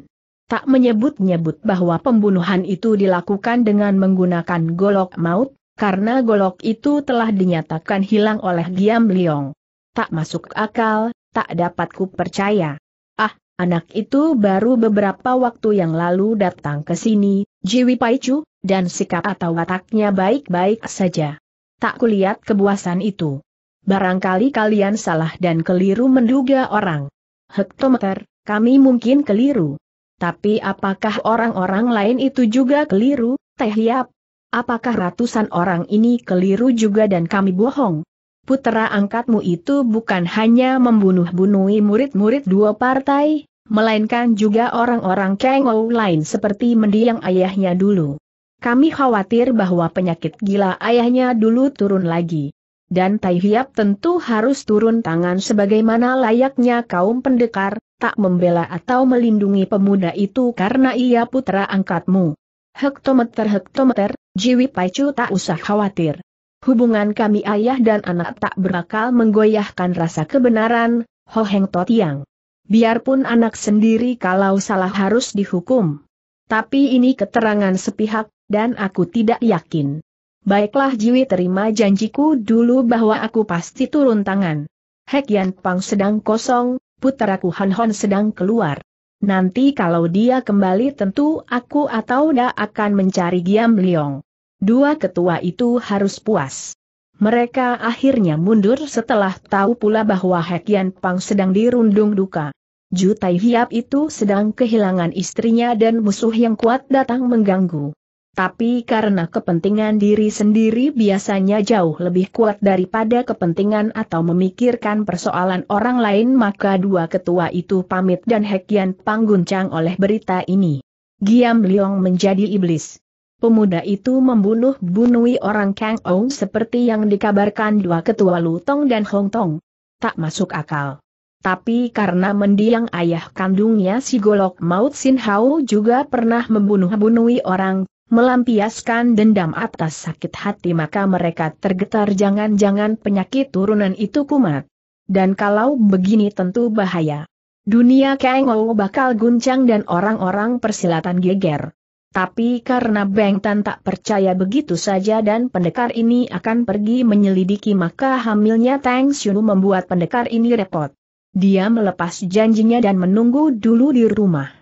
Tak menyebut-nyebut bahwa pembunuhan itu dilakukan dengan menggunakan golok maut, karena golok itu telah dinyatakan hilang oleh Giam Liong. Tak masuk akal, tak dapat ku percaya. Ah, anak itu baru beberapa waktu yang lalu datang ke sini, Jiwi Chu dan sikap atau wataknya baik-baik saja. Tak kulihat kebuasan itu. Barangkali kalian salah dan keliru menduga orang. Hektometer, kami mungkin keliru. Tapi apakah orang-orang lain itu juga keliru, Teh Hiap? Apakah ratusan orang ini keliru juga dan kami bohong? Putera angkatmu itu bukan hanya membunuh-bunuhi murid-murid dua partai, melainkan juga orang-orang Kengou lain seperti mendiang ayahnya dulu. Kami khawatir bahwa penyakit gila ayahnya dulu turun lagi. Dan Tai Hiap tentu harus turun tangan sebagaimana layaknya kaum pendekar, tak membela atau melindungi pemuda itu karena ia putra angkatmu. Hektometer-hektometer, Jiwi Paicu tak usah khawatir. Hubungan kami ayah dan anak tak berakal menggoyahkan rasa kebenaran, Ho Heng Totiang. Biarpun anak sendiri kalau salah harus dihukum. Tapi ini keterangan sepihak, dan aku tidak yakin. Baiklah Jiwi terima janjiku dulu bahwa aku pasti turun tangan. Hek Yan Pang sedang kosong, puteraku Han Hon sedang keluar. Nanti kalau dia kembali tentu aku atau Da akan mencari Giam Liong. Dua ketua itu harus puas. Mereka akhirnya mundur setelah tahu pula bahwa Hek Yan Pang sedang dirundung duka. Jutai Hiap itu sedang kehilangan istrinya dan musuh yang kuat datang mengganggu tapi karena kepentingan diri sendiri biasanya jauh lebih kuat daripada kepentingan atau memikirkan persoalan orang lain maka dua ketua itu pamit dan Hekian pangguncang oleh berita ini. Giam Liong menjadi iblis. Pemuda itu membunuh-bunui orang Kang Ou seperti yang dikabarkan dua ketua Lutong dan Hong Tong. Tak masuk akal. Tapi karena mendiang ayah kandungnya si Golok Maut Sin Hao juga pernah membunuh-bunui orang, melampiaskan dendam atas sakit hati maka mereka tergetar jangan-jangan penyakit turunan itu kumat. Dan kalau begini tentu bahaya. Dunia Kengou bakal guncang dan orang-orang persilatan geger. Tapi karena Beng Tan tak percaya begitu saja dan pendekar ini akan pergi menyelidiki maka hamilnya Tang Xiu membuat pendekar ini repot. Dia melepas janjinya dan menunggu dulu di rumah.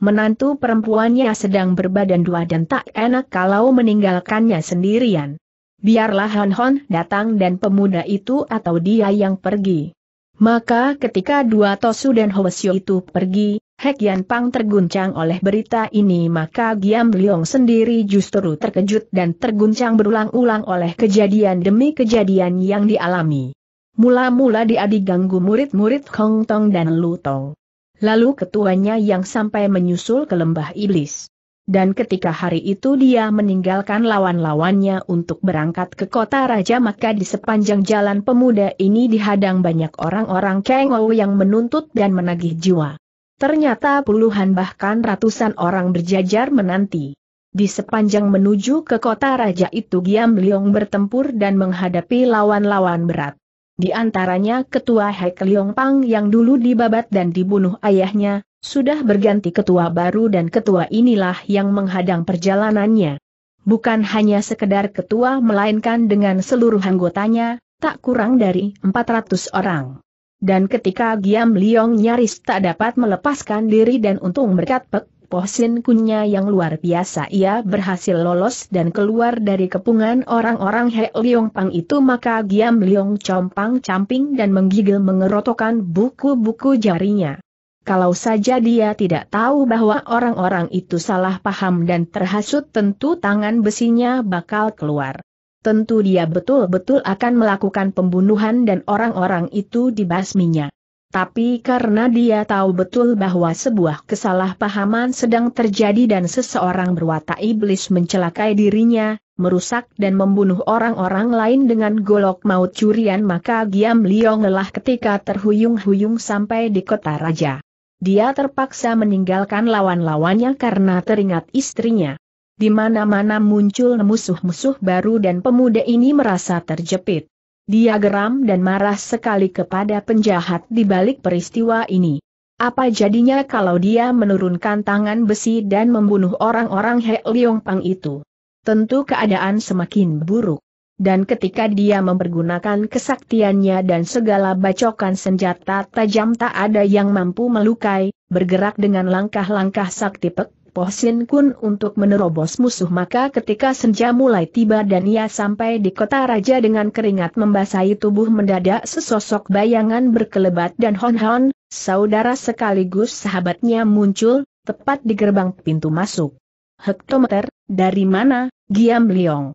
Menantu perempuannya sedang berbadan dua dan tak enak kalau meninggalkannya sendirian. Biarlah Han Hon datang dan pemuda itu atau dia yang pergi. Maka ketika dua Tosu dan Hwasyo itu pergi, Hek Yan Pang terguncang oleh berita ini maka Giam Liong sendiri justru terkejut dan terguncang berulang-ulang oleh kejadian demi kejadian yang dialami. Mula-mula dia diganggu murid-murid Hong Tong dan Lu Tong lalu ketuanya yang sampai menyusul ke lembah iblis. Dan ketika hari itu dia meninggalkan lawan-lawannya untuk berangkat ke kota raja maka di sepanjang jalan pemuda ini dihadang banyak orang-orang kengau yang menuntut dan menagih jiwa. Ternyata puluhan bahkan ratusan orang berjajar menanti. Di sepanjang menuju ke kota raja itu Giam Leong bertempur dan menghadapi lawan-lawan berat. Di antaranya ketua Hek Leong Pang yang dulu dibabat dan dibunuh ayahnya, sudah berganti ketua baru dan ketua inilah yang menghadang perjalanannya. Bukan hanya sekedar ketua melainkan dengan seluruh anggotanya, tak kurang dari 400 orang. Dan ketika Giam Liong nyaris tak dapat melepaskan diri dan untung berkat Pek Pohsin Kunnya yang luar biasa ia berhasil lolos dan keluar dari kepungan orang-orang He Liong Pang itu maka Giam Liong compang camping dan menggigil mengerotokan buku-buku jarinya. Kalau saja dia tidak tahu bahwa orang-orang itu salah paham dan terhasut tentu tangan besinya bakal keluar. Tentu dia betul-betul akan melakukan pembunuhan dan orang-orang itu dibasminya. Tapi karena dia tahu betul bahwa sebuah kesalahpahaman sedang terjadi dan seseorang berwatak iblis mencelakai dirinya, merusak dan membunuh orang-orang lain dengan golok maut curian maka Giam Liong lelah ketika terhuyung-huyung sampai di kota raja. Dia terpaksa meninggalkan lawan-lawannya karena teringat istrinya. Di mana-mana muncul musuh-musuh baru dan pemuda ini merasa terjepit. Dia geram dan marah sekali kepada penjahat di balik peristiwa ini. Apa jadinya kalau dia menurunkan tangan besi dan membunuh orang-orang He Leong Pang itu? Tentu keadaan semakin buruk. Dan ketika dia mempergunakan kesaktiannya dan segala bacokan senjata tajam tak ada yang mampu melukai, bergerak dengan langkah-langkah sakti pek, Posin Kun untuk menerobos musuh maka ketika senja mulai tiba dan ia sampai di kota raja dengan keringat membasahi tubuh mendadak sesosok bayangan berkelebat dan Hon Hon, saudara sekaligus sahabatnya muncul, tepat di gerbang pintu masuk. Hektometer, dari mana, Giam Liong?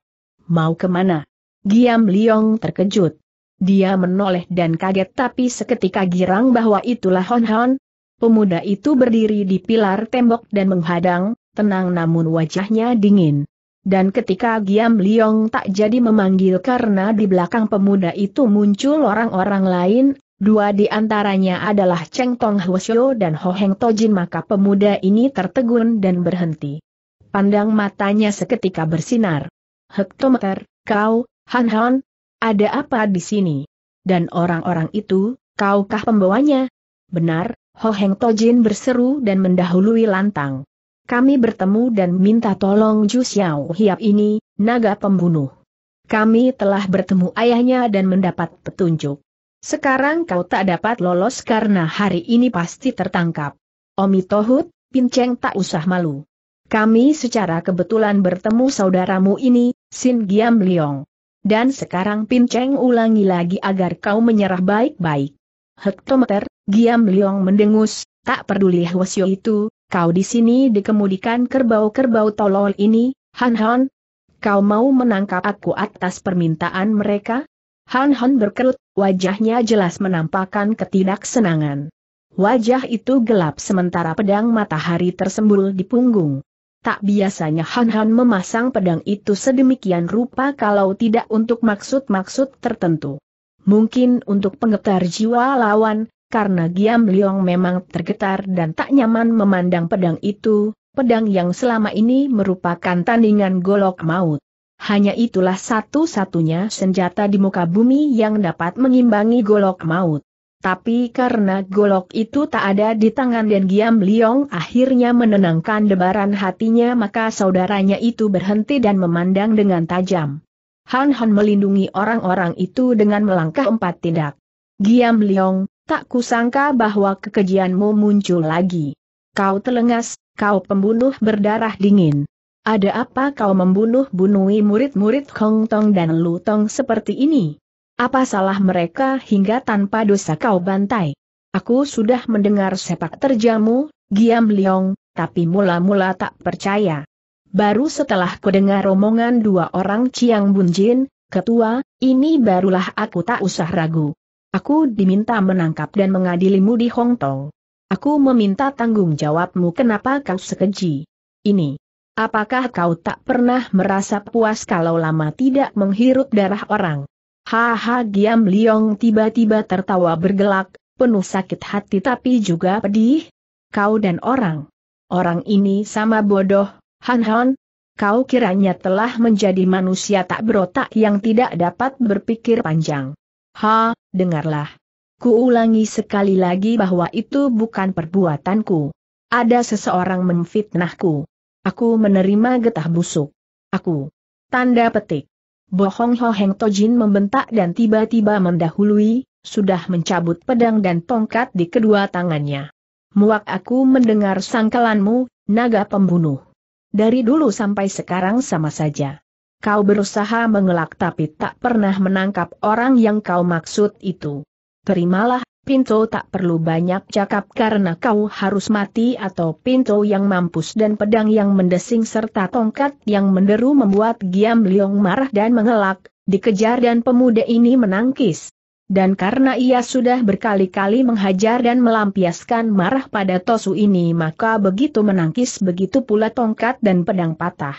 Mau kemana? Giam Liong terkejut. Dia menoleh dan kaget tapi seketika girang bahwa itulah Hon Hon, Pemuda itu berdiri di pilar tembok dan menghadang, tenang namun wajahnya dingin. Dan ketika Giam Liong tak jadi memanggil karena di belakang pemuda itu muncul orang-orang lain, dua di antaranya adalah Cheng Tong Hwasyo dan Ho Heng Tojin maka pemuda ini tertegun dan berhenti. Pandang matanya seketika bersinar. Hektometer, kau, Han Han, ada apa di sini? Dan orang-orang itu, kaukah pembawanya? Benar, Ho Heng Tojin berseru dan mendahului lantang. Kami bertemu dan minta tolong Ju Xiao Hiap ini, naga pembunuh. Kami telah bertemu ayahnya dan mendapat petunjuk. Sekarang kau tak dapat lolos karena hari ini pasti tertangkap. Omi Tohut, Pinceng tak usah malu. Kami secara kebetulan bertemu saudaramu ini, Sin Giam Liong. Dan sekarang Pinceng ulangi lagi agar kau menyerah baik-baik. Hektometer, Giam Liong mendengus, tak peduli Hwasyo itu, kau di sini dikemudikan kerbau-kerbau tolol ini, Han Han. Kau mau menangkap aku atas permintaan mereka? Han Han berkerut, wajahnya jelas menampakkan ketidaksenangan. Wajah itu gelap sementara pedang matahari tersembul di punggung. Tak biasanya Han Han memasang pedang itu sedemikian rupa kalau tidak untuk maksud-maksud tertentu. Mungkin untuk penggetar jiwa lawan, karena Giam Liong memang tergetar dan tak nyaman memandang pedang itu, pedang yang selama ini merupakan tandingan golok maut. Hanya itulah satu-satunya senjata di muka bumi yang dapat mengimbangi golok maut. Tapi karena golok itu tak ada di tangan dan Giam Liong akhirnya menenangkan debaran hatinya maka saudaranya itu berhenti dan memandang dengan tajam. Han Han melindungi orang-orang itu dengan melangkah empat tindak. Giam Liong, tak kusangka bahwa kekejianmu muncul lagi. Kau telengas, kau pembunuh berdarah dingin. Ada apa kau membunuh bunuhi murid-murid Hong Tong dan Lu Tong seperti ini? Apa salah mereka hingga tanpa dosa kau bantai? Aku sudah mendengar sepak terjamu, Giam Liong, tapi mula-mula tak percaya. Baru setelah kudengar omongan dua orang Chiang Bunjin, ketua, ini barulah aku tak usah ragu. Aku diminta menangkap dan mengadilimu di Hong Tong. Aku meminta tanggung jawabmu kenapa kau sekeji. Ini. Apakah kau tak pernah merasa puas kalau lama tidak menghirup darah orang? Haha Giam Liong tiba-tiba tertawa bergelak, penuh sakit hati tapi juga pedih. Kau dan orang. Orang ini sama bodoh, Han Han. Kau kiranya telah menjadi manusia tak berotak yang tidak dapat berpikir panjang. Ha, dengarlah. Ku ulangi sekali lagi bahwa itu bukan perbuatanku. Ada seseorang memfitnahku. Aku menerima getah busuk. Aku. Tanda petik. Bohong Ho Heng Tojin membentak dan tiba-tiba mendahului, sudah mencabut pedang dan tongkat di kedua tangannya. Muak aku mendengar sangkalanmu, naga pembunuh. Dari dulu sampai sekarang sama saja kau berusaha mengelak tapi tak pernah menangkap orang yang kau maksud itu. Terimalah, Pinto tak perlu banyak cakap karena kau harus mati atau Pinto yang mampus dan pedang yang mendesing serta tongkat yang menderu membuat Giam Liong marah dan mengelak, dikejar dan pemuda ini menangkis. Dan karena ia sudah berkali-kali menghajar dan melampiaskan marah pada Tosu ini maka begitu menangkis begitu pula tongkat dan pedang patah.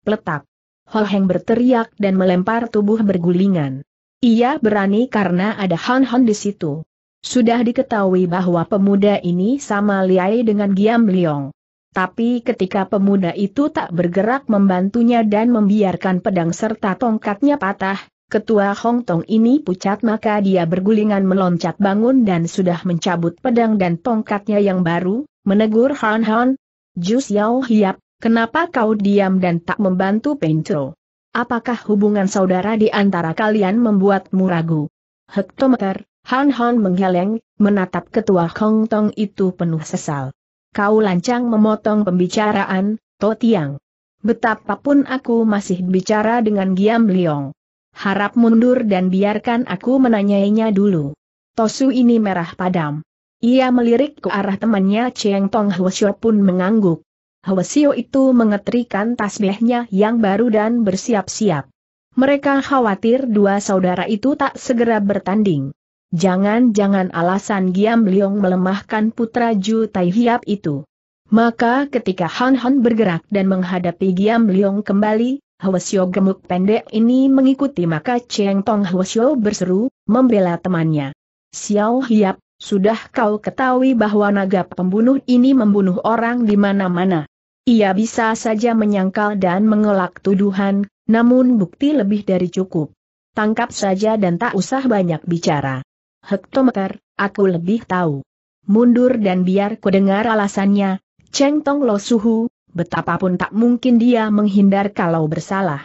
Peletak. Ho Heng berteriak dan melempar tubuh bergulingan. Ia berani karena ada Han Han di situ. Sudah diketahui bahwa pemuda ini sama liai dengan Giam Liong. Tapi ketika pemuda itu tak bergerak membantunya dan membiarkan pedang serta tongkatnya patah, ketua Hong Tong ini pucat maka dia bergulingan meloncat bangun dan sudah mencabut pedang dan tongkatnya yang baru, menegur Han Han. Jus Yao Hiap, Kenapa kau diam dan tak membantu Penco? Apakah hubungan saudara di antara kalian membuatmu ragu? Hektometer, Han Han menggeleng, menatap ketua Hong Tong itu penuh sesal. Kau lancang memotong pembicaraan, To Tiang. Betapapun aku masih bicara dengan Giam Liong. Harap mundur dan biarkan aku menanyainya dulu. Tosu ini merah padam. Ia melirik ke arah temannya Cheng Tong Hwasyo pun mengangguk. Hwasio itu mengetrikan tasbihnya yang baru dan bersiap-siap. Mereka khawatir dua saudara itu tak segera bertanding. Jangan-jangan alasan Giam Liong melemahkan putra Ju Tai Hiap itu. Maka ketika Han Han bergerak dan menghadapi Giam Liong kembali, Hwasyo gemuk pendek ini mengikuti maka Cheng Tong Hwasyo berseru, membela temannya. Xiao Hiap, sudah kau ketahui bahwa naga pembunuh ini membunuh orang di mana-mana. Ia bisa saja menyangkal dan mengelak tuduhan, namun bukti lebih dari cukup. Tangkap saja dan tak usah banyak bicara. Hektometer, aku lebih tahu. Mundur dan biar ku dengar alasannya, Cheng Tong Lo Suhu, betapapun tak mungkin dia menghindar kalau bersalah.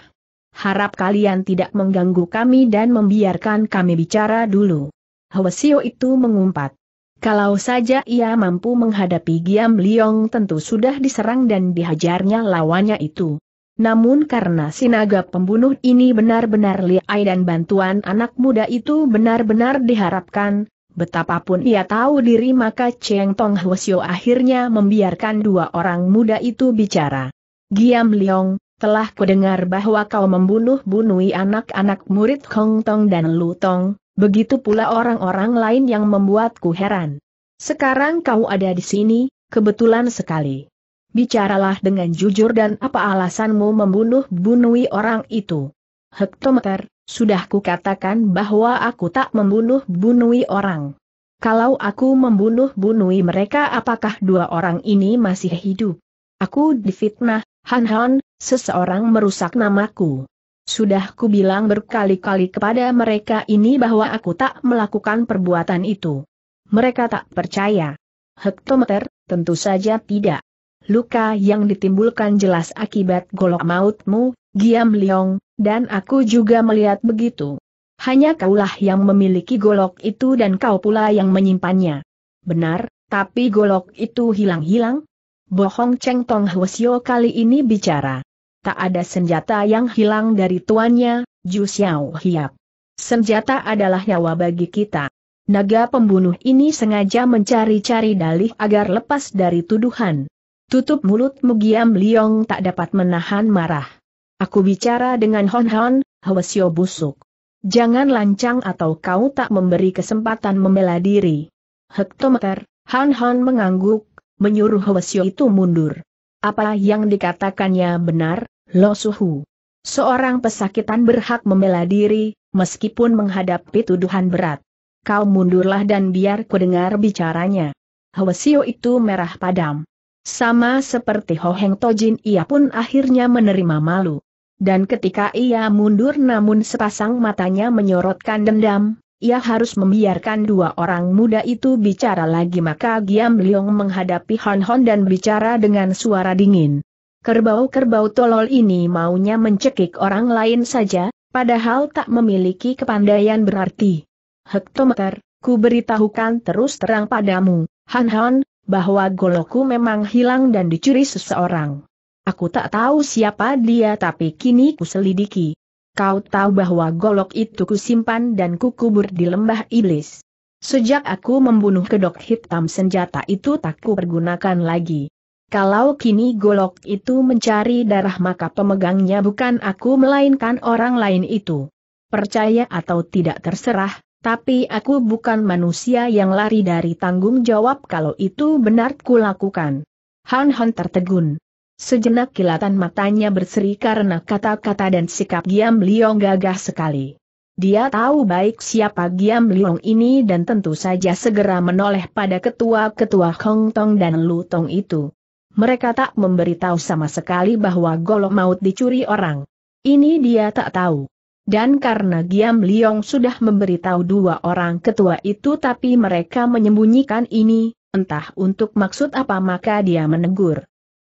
Harap kalian tidak mengganggu kami dan membiarkan kami bicara dulu. Hwasio itu mengumpat. Kalau saja ia mampu menghadapi Giam Liong tentu sudah diserang dan dihajarnya lawannya itu. Namun karena sinaga pembunuh ini benar-benar liai dan bantuan anak muda itu benar-benar diharapkan, betapapun ia tahu diri maka Cheng Tong Hwasyo akhirnya membiarkan dua orang muda itu bicara. Giam Liong, telah kudengar bahwa kau membunuh bunuhi anak-anak murid Hong Tong dan Lu Tong, Begitu pula orang-orang lain yang membuatku heran. Sekarang kau ada di sini, kebetulan sekali. Bicaralah dengan jujur dan apa alasanmu membunuh-bunui orang itu. Hektometer, sudah kukatakan bahwa aku tak membunuh-bunui orang. Kalau aku membunuh-bunui mereka apakah dua orang ini masih hidup? Aku difitnah, Han Han, seseorang merusak namaku. Sudah kubilang berkali-kali kepada mereka ini bahwa aku tak melakukan perbuatan itu. Mereka tak percaya. Hektometer, tentu saja tidak. Luka yang ditimbulkan jelas akibat golok mautmu, Giam Liong, dan aku juga melihat begitu. Hanya kaulah yang memiliki golok itu dan kau pula yang menyimpannya. Benar, tapi golok itu hilang-hilang? Bohong Cheng Tong Hwasyo kali ini bicara tak ada senjata yang hilang dari tuannya, Ju Xiao Hiap. Senjata adalah nyawa bagi kita. Naga pembunuh ini sengaja mencari-cari dalih agar lepas dari tuduhan. Tutup mulut Mugiam Liong tak dapat menahan marah. Aku bicara dengan Hon Hon, Hwasyo busuk. Jangan lancang atau kau tak memberi kesempatan membela diri. Hektometer, Hon Hon mengangguk, menyuruh Hwasyo itu mundur. Apa yang dikatakannya benar, Lo Suhu? Seorang pesakitan berhak membela diri, meskipun menghadapi tuduhan berat. Kau mundurlah dan biar ku dengar bicaranya. Hwasio itu merah padam. Sama seperti Hoheng Tojin ia pun akhirnya menerima malu. Dan ketika ia mundur namun sepasang matanya menyorotkan dendam, ia harus membiarkan dua orang muda itu bicara lagi maka Giam Liong menghadapi Hon Hon dan bicara dengan suara dingin. Kerbau-kerbau tolol ini maunya mencekik orang lain saja, padahal tak memiliki kepandaian berarti. Hektometer, ku beritahukan terus terang padamu, Han Han, bahwa goloku memang hilang dan dicuri seseorang. Aku tak tahu siapa dia tapi kini ku selidiki. Kau tahu bahwa golok itu kusimpan dan kukubur di lembah iblis. Sejak aku membunuh kedok hitam senjata itu tak kupergunakan lagi. Kalau kini golok itu mencari darah maka pemegangnya bukan aku melainkan orang lain itu. Percaya atau tidak terserah, tapi aku bukan manusia yang lari dari tanggung jawab kalau itu benar kulakukan. Han Han tertegun. Sejenak kilatan matanya berseri karena kata-kata dan sikap Giam Liong gagah sekali. Dia tahu baik siapa Giam Liong ini dan tentu saja segera menoleh pada ketua-ketua Hong Tong dan Lu Tong itu. Mereka tak memberitahu sama sekali bahwa golok maut dicuri orang. Ini dia tak tahu. Dan karena Giam Liong sudah memberitahu dua orang ketua itu tapi mereka menyembunyikan ini, entah untuk maksud apa maka dia menegur.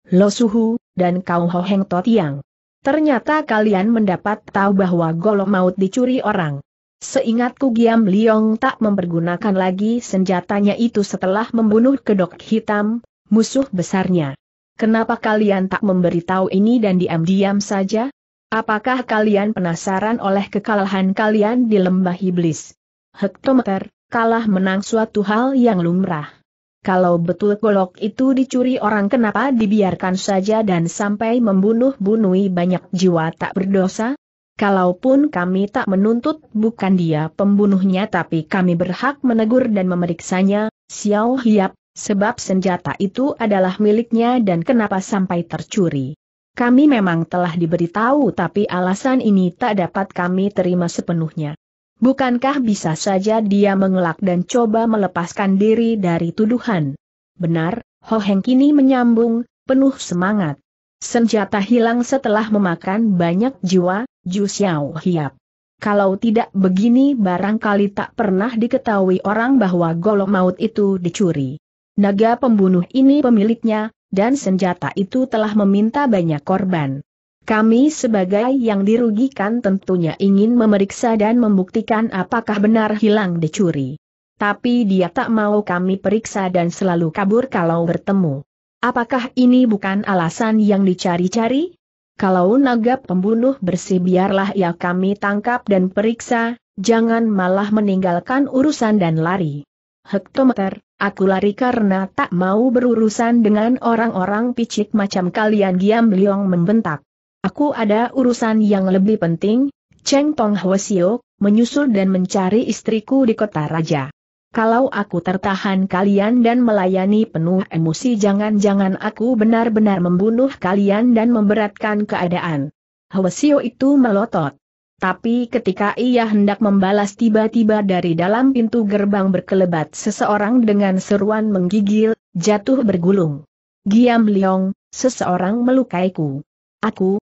Lo Suhu, dan Kau Ho Heng Totiang. Ternyata kalian mendapat tahu bahwa golok maut dicuri orang. Seingatku Giam Liong tak mempergunakan lagi senjatanya itu setelah membunuh kedok hitam, musuh besarnya. Kenapa kalian tak memberitahu ini dan diam-diam saja? Apakah kalian penasaran oleh kekalahan kalian di lembah iblis? Hektometer, kalah menang suatu hal yang lumrah. Kalau betul golok itu dicuri orang kenapa dibiarkan saja dan sampai membunuh bunuhi banyak jiwa tak berdosa? Kalaupun kami tak menuntut bukan dia pembunuhnya tapi kami berhak menegur dan memeriksanya, Xiao Hiap, sebab senjata itu adalah miliknya dan kenapa sampai tercuri. Kami memang telah diberitahu tapi alasan ini tak dapat kami terima sepenuhnya. Bukankah bisa saja dia mengelak dan coba melepaskan diri dari tuduhan? Benar, Ho Heng kini menyambung, penuh semangat. Senjata hilang setelah memakan banyak jiwa, Ju Xiao Hiap. Kalau tidak begini barangkali tak pernah diketahui orang bahwa golok maut itu dicuri. Naga pembunuh ini pemiliknya, dan senjata itu telah meminta banyak korban. Kami sebagai yang dirugikan tentunya ingin memeriksa dan membuktikan apakah benar hilang dicuri. Tapi dia tak mau kami periksa dan selalu kabur kalau bertemu. Apakah ini bukan alasan yang dicari-cari? Kalau naga pembunuh bersih biarlah ya kami tangkap dan periksa, jangan malah meninggalkan urusan dan lari. Hektometer, aku lari karena tak mau berurusan dengan orang-orang picik macam kalian Giam Liong membentak. Aku ada urusan yang lebih penting, Cheng Tong Hwasio, menyusul dan mencari istriku di kota raja. Kalau aku tertahan kalian dan melayani penuh emosi jangan-jangan aku benar-benar membunuh kalian dan memberatkan keadaan. Hwasio itu melotot. Tapi ketika ia hendak membalas tiba-tiba dari dalam pintu gerbang berkelebat seseorang dengan seruan menggigil, jatuh bergulung. Giam Liong, seseorang melukaiku. Aku,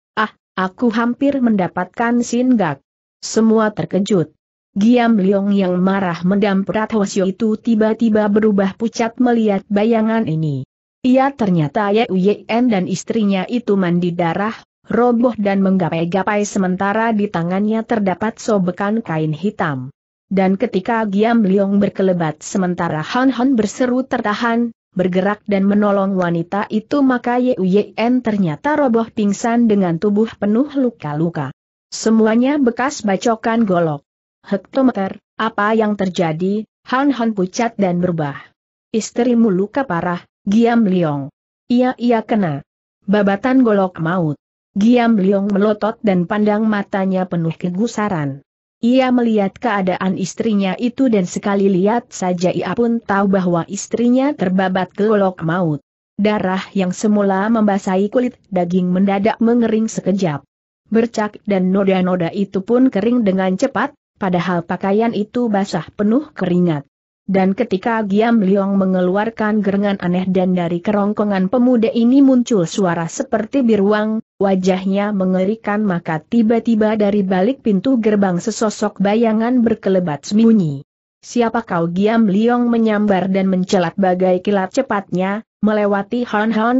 Aku hampir mendapatkan singgak. Semua terkejut. Giam Liong yang marah mendamprat Hwasyo itu tiba-tiba berubah pucat melihat bayangan ini. Ia ternyata Yuyen dan istrinya itu mandi darah, roboh dan menggapai-gapai sementara di tangannya terdapat sobekan kain hitam. Dan ketika Giam Liong berkelebat sementara Han Han berseru tertahan, bergerak dan menolong wanita itu maka Yuyen ternyata roboh pingsan dengan tubuh penuh luka-luka. Semuanya bekas bacokan golok. Hektometer, apa yang terjadi? Han Han pucat dan berbah. Istrimu luka parah, Giam Liong. Ia, ia kena. Babatan golok maut. Giam Liong melotot dan pandang matanya penuh kegusaran. Ia melihat keadaan istrinya itu dan sekali lihat saja ia pun tahu bahwa istrinya terbabat gelolok maut. Darah yang semula membasahi kulit daging mendadak mengering sekejap. Bercak dan noda-noda itu pun kering dengan cepat, padahal pakaian itu basah penuh keringat. Dan ketika Giam Liong mengeluarkan gerengan aneh dan dari kerongkongan pemuda ini muncul suara seperti biruang, wajahnya mengerikan maka tiba-tiba dari balik pintu gerbang sesosok bayangan berkelebat sembunyi. Siapa kau Giam Liong menyambar dan mencelat bagai kilat cepatnya, melewati Hon Hon?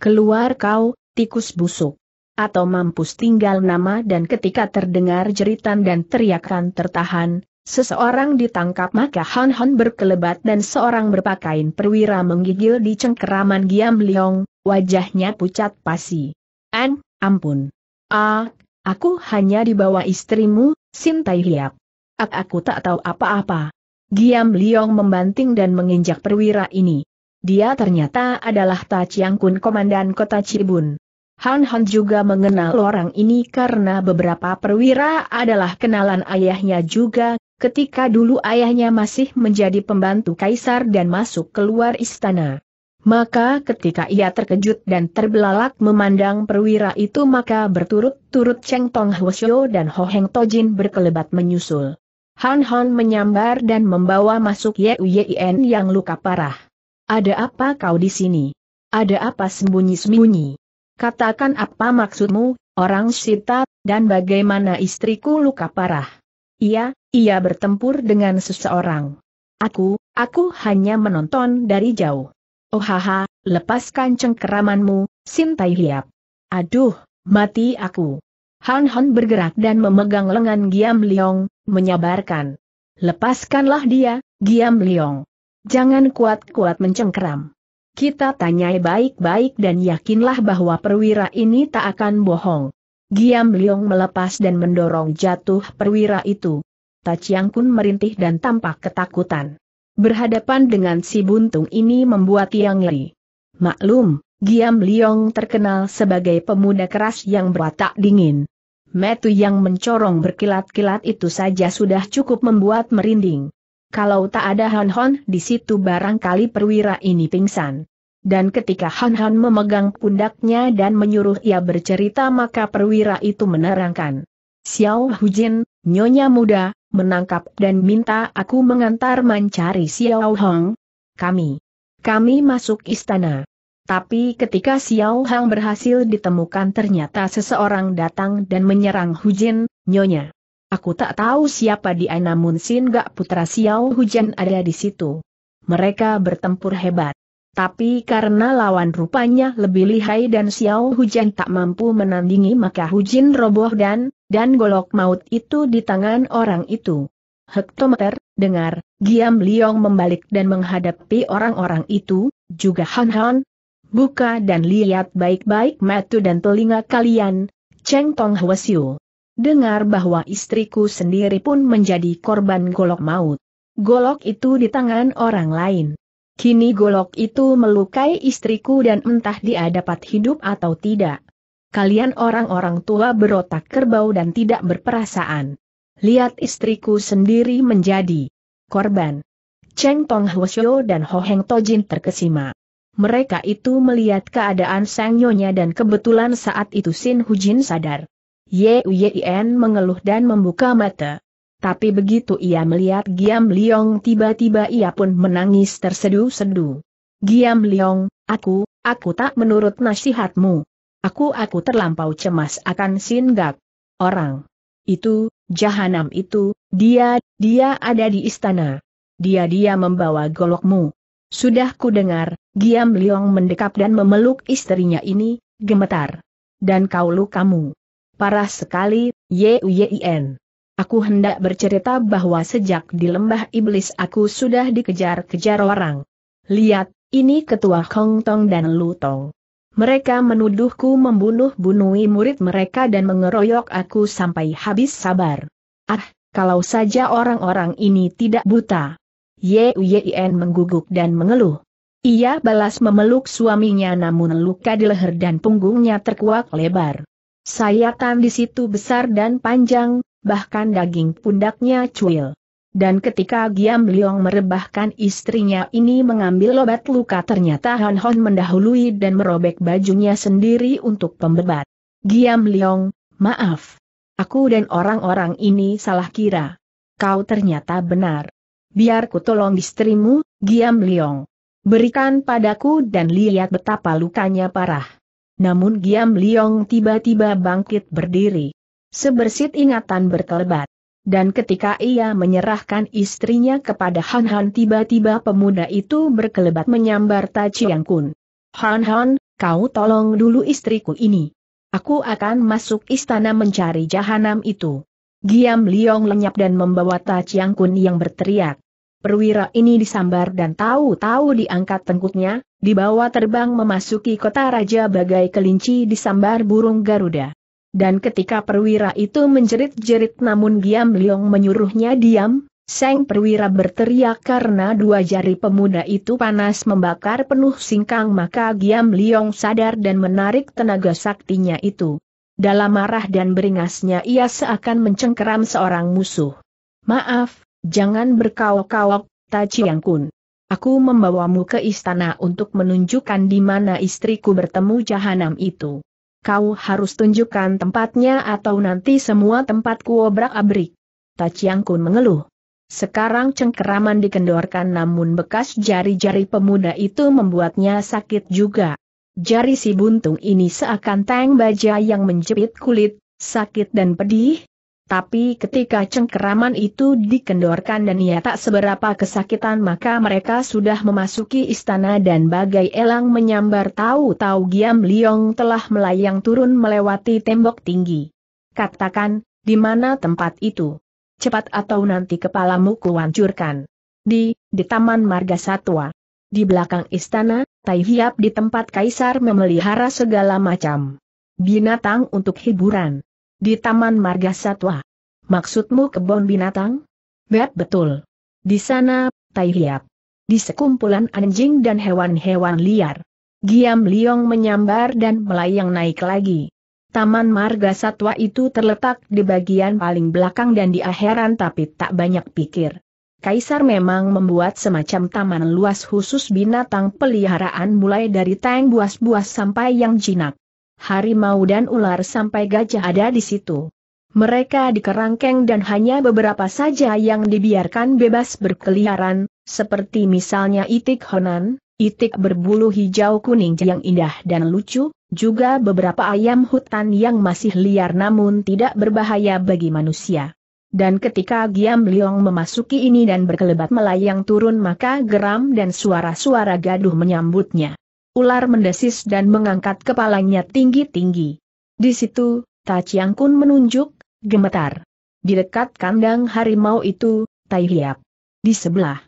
Keluar kau, tikus busuk. Atau mampus tinggal nama dan ketika terdengar jeritan dan teriakan tertahan, Seseorang ditangkap maka Han Han berkelebat dan seorang berpakaian perwira menggigil di cengkeraman Giam Liong, wajahnya pucat pasi. An, ampun. Ah, aku hanya dibawa istrimu, Sintai Hiap. Ak aku tak tahu apa-apa. Giam Liong membanting dan menginjak perwira ini. Dia ternyata adalah Ta Chiang Kun Komandan Kota Cibun. Han Han juga mengenal orang ini karena beberapa perwira adalah kenalan ayahnya juga, ketika dulu ayahnya masih menjadi pembantu kaisar dan masuk keluar istana. Maka ketika ia terkejut dan terbelalak memandang perwira itu maka berturut-turut Cheng Tong Hwasyo dan Ho Heng Tojin berkelebat menyusul. Han Han menyambar dan membawa masuk Ye Uyen yang luka parah. Ada apa kau di sini? Ada apa sembunyi-sembunyi? Katakan apa maksudmu, orang sita, dan bagaimana istriku luka parah? Iya, ia bertempur dengan seseorang. Aku, aku hanya menonton dari jauh. Oh haha, lepaskan cengkeramanmu, Sintai Hiap. Aduh, mati aku. Han Han bergerak dan memegang lengan Giam Liong, menyabarkan. Lepaskanlah dia, Giam Liong. Jangan kuat-kuat mencengkeram. Kita tanyai baik-baik dan yakinlah bahwa perwira ini tak akan bohong. Giam Liong melepas dan mendorong jatuh perwira itu. Tachiang pun merintih dan tampak ketakutan. Berhadapan dengan si buntung ini membuat Yang Li. Maklum, Giam Liong terkenal sebagai pemuda keras yang berwatak dingin. Metu yang mencorong berkilat-kilat itu saja sudah cukup membuat merinding. Kalau tak ada Hon Hon di situ barangkali perwira ini pingsan. Dan ketika Han Han memegang pundaknya dan menyuruh ia bercerita maka perwira itu menerangkan. Xiao Hujin, nyonya muda, menangkap dan minta aku mengantar mencari Xiao Hong. Kami. Kami masuk istana. Tapi ketika Xiao Hang berhasil ditemukan ternyata seseorang datang dan menyerang Hujin, nyonya. Aku tak tahu siapa dia namun Sin Gak putra Xiao Hujan ada di situ. Mereka bertempur hebat. Tapi karena lawan rupanya lebih lihai dan Xiao Hujan tak mampu menandingi maka Hujin roboh dan, dan golok maut itu di tangan orang itu. Hektometer, dengar, Giam Liong membalik dan menghadapi orang-orang itu, juga Han Han. Buka dan lihat baik-baik matu dan telinga kalian, Cheng Tong Hwasyu. Dengar bahwa istriku sendiri pun menjadi korban golok maut. Golok itu di tangan orang lain. Kini golok itu melukai istriku dan entah dia dapat hidup atau tidak. Kalian orang-orang tua berotak kerbau dan tidak berperasaan. Lihat istriku sendiri menjadi korban. Cheng Tong Hwasyo dan Ho Heng Tojin terkesima. Mereka itu melihat keadaan sang nyonya dan kebetulan saat itu Sin Hujin sadar. Ye Yien mengeluh dan membuka mata. Tapi begitu ia melihat Giam Liong tiba-tiba ia pun menangis tersedu-sedu. Giam Liong, aku, aku tak menurut nasihatmu. Aku aku terlampau cemas akan singgah Orang itu, jahanam itu, dia, dia ada di istana. Dia-dia membawa golokmu. Sudah ku dengar, Giam Liong mendekap dan memeluk istrinya ini, gemetar. Dan kau kamu, Parah sekali, Yuin. Aku hendak bercerita bahwa sejak di lembah iblis aku sudah dikejar-kejar orang. Lihat, ini ketua Hong Tong dan Lu Tong. Mereka menuduhku membunuh bunuhi murid mereka dan mengeroyok aku sampai habis sabar. Ah, kalau saja orang-orang ini tidak buta. Ye Yin mengguguk dan mengeluh. Ia balas memeluk suaminya namun luka di leher dan punggungnya terkuak lebar. Sayatan di situ besar dan panjang, bahkan daging pundaknya cuil. Dan ketika Giam Liong merebahkan istrinya ini mengambil obat luka ternyata Han Hon mendahului dan merobek bajunya sendiri untuk pembebat. Giam Liong, maaf. Aku dan orang-orang ini salah kira. Kau ternyata benar. Biar ku tolong istrimu, Giam Liong. Berikan padaku dan lihat betapa lukanya parah. Namun Giam Liong tiba-tiba bangkit berdiri. Sebersit ingatan berkelebat. Dan ketika ia menyerahkan istrinya kepada Han Han tiba-tiba pemuda itu berkelebat menyambar Ta Chiang Kun. Han Han, kau tolong dulu istriku ini. Aku akan masuk istana mencari jahanam itu. Giam Liong lenyap dan membawa Ta Chiang Kun yang berteriak. Perwira ini disambar dan tahu-tahu diangkat tengkuknya, dibawa terbang memasuki kota raja bagai kelinci disambar burung Garuda. Dan ketika perwira itu menjerit-jerit namun Giam Liong menyuruhnya diam, Seng perwira berteriak karena dua jari pemuda itu panas membakar penuh singkang maka Giam Liong sadar dan menarik tenaga saktinya itu. Dalam marah dan beringasnya ia seakan mencengkeram seorang musuh. Maaf, jangan berkaok-kaok, Tachiang Kun. Aku membawamu ke istana untuk menunjukkan di mana istriku bertemu jahanam itu kau harus tunjukkan tempatnya atau nanti semua tempatku obrak abrik. Taciang Kun mengeluh. Sekarang cengkeraman dikendorkan namun bekas jari-jari pemuda itu membuatnya sakit juga. Jari si buntung ini seakan tank baja yang menjepit kulit, sakit dan pedih, tapi ketika cengkeraman itu dikendorkan dan ia tak seberapa kesakitan maka mereka sudah memasuki istana dan bagai elang menyambar tahu-tahu Giam Liong telah melayang turun melewati tembok tinggi. Katakan, di mana tempat itu? Cepat atau nanti kepalamu kuhancurkan. Di, di Taman Marga Satwa. Di belakang istana, Tai Hiap di tempat kaisar memelihara segala macam binatang untuk hiburan. Di Taman Marga Satwa. Maksudmu kebun binatang? Bet betul. Di sana, Tai Hiap. Di sekumpulan anjing dan hewan-hewan liar. Giam Liong menyambar dan melayang naik lagi. Taman Marga Satwa itu terletak di bagian paling belakang dan di akhiran tapi tak banyak pikir. Kaisar memang membuat semacam taman luas khusus binatang peliharaan mulai dari tang buas-buas sampai yang jinak harimau dan ular sampai gajah ada di situ. Mereka dikerangkeng dan hanya beberapa saja yang dibiarkan bebas berkeliaran, seperti misalnya itik honan, itik berbulu hijau kuning yang indah dan lucu, juga beberapa ayam hutan yang masih liar namun tidak berbahaya bagi manusia. Dan ketika Giam Liong memasuki ini dan berkelebat melayang turun maka geram dan suara-suara gaduh menyambutnya. Ular mendesis dan mengangkat kepalanya tinggi-tinggi. Di situ, Taciang Kun menunjuk, gemetar. Di dekat kandang harimau itu, Tai Hiap. Di sebelah.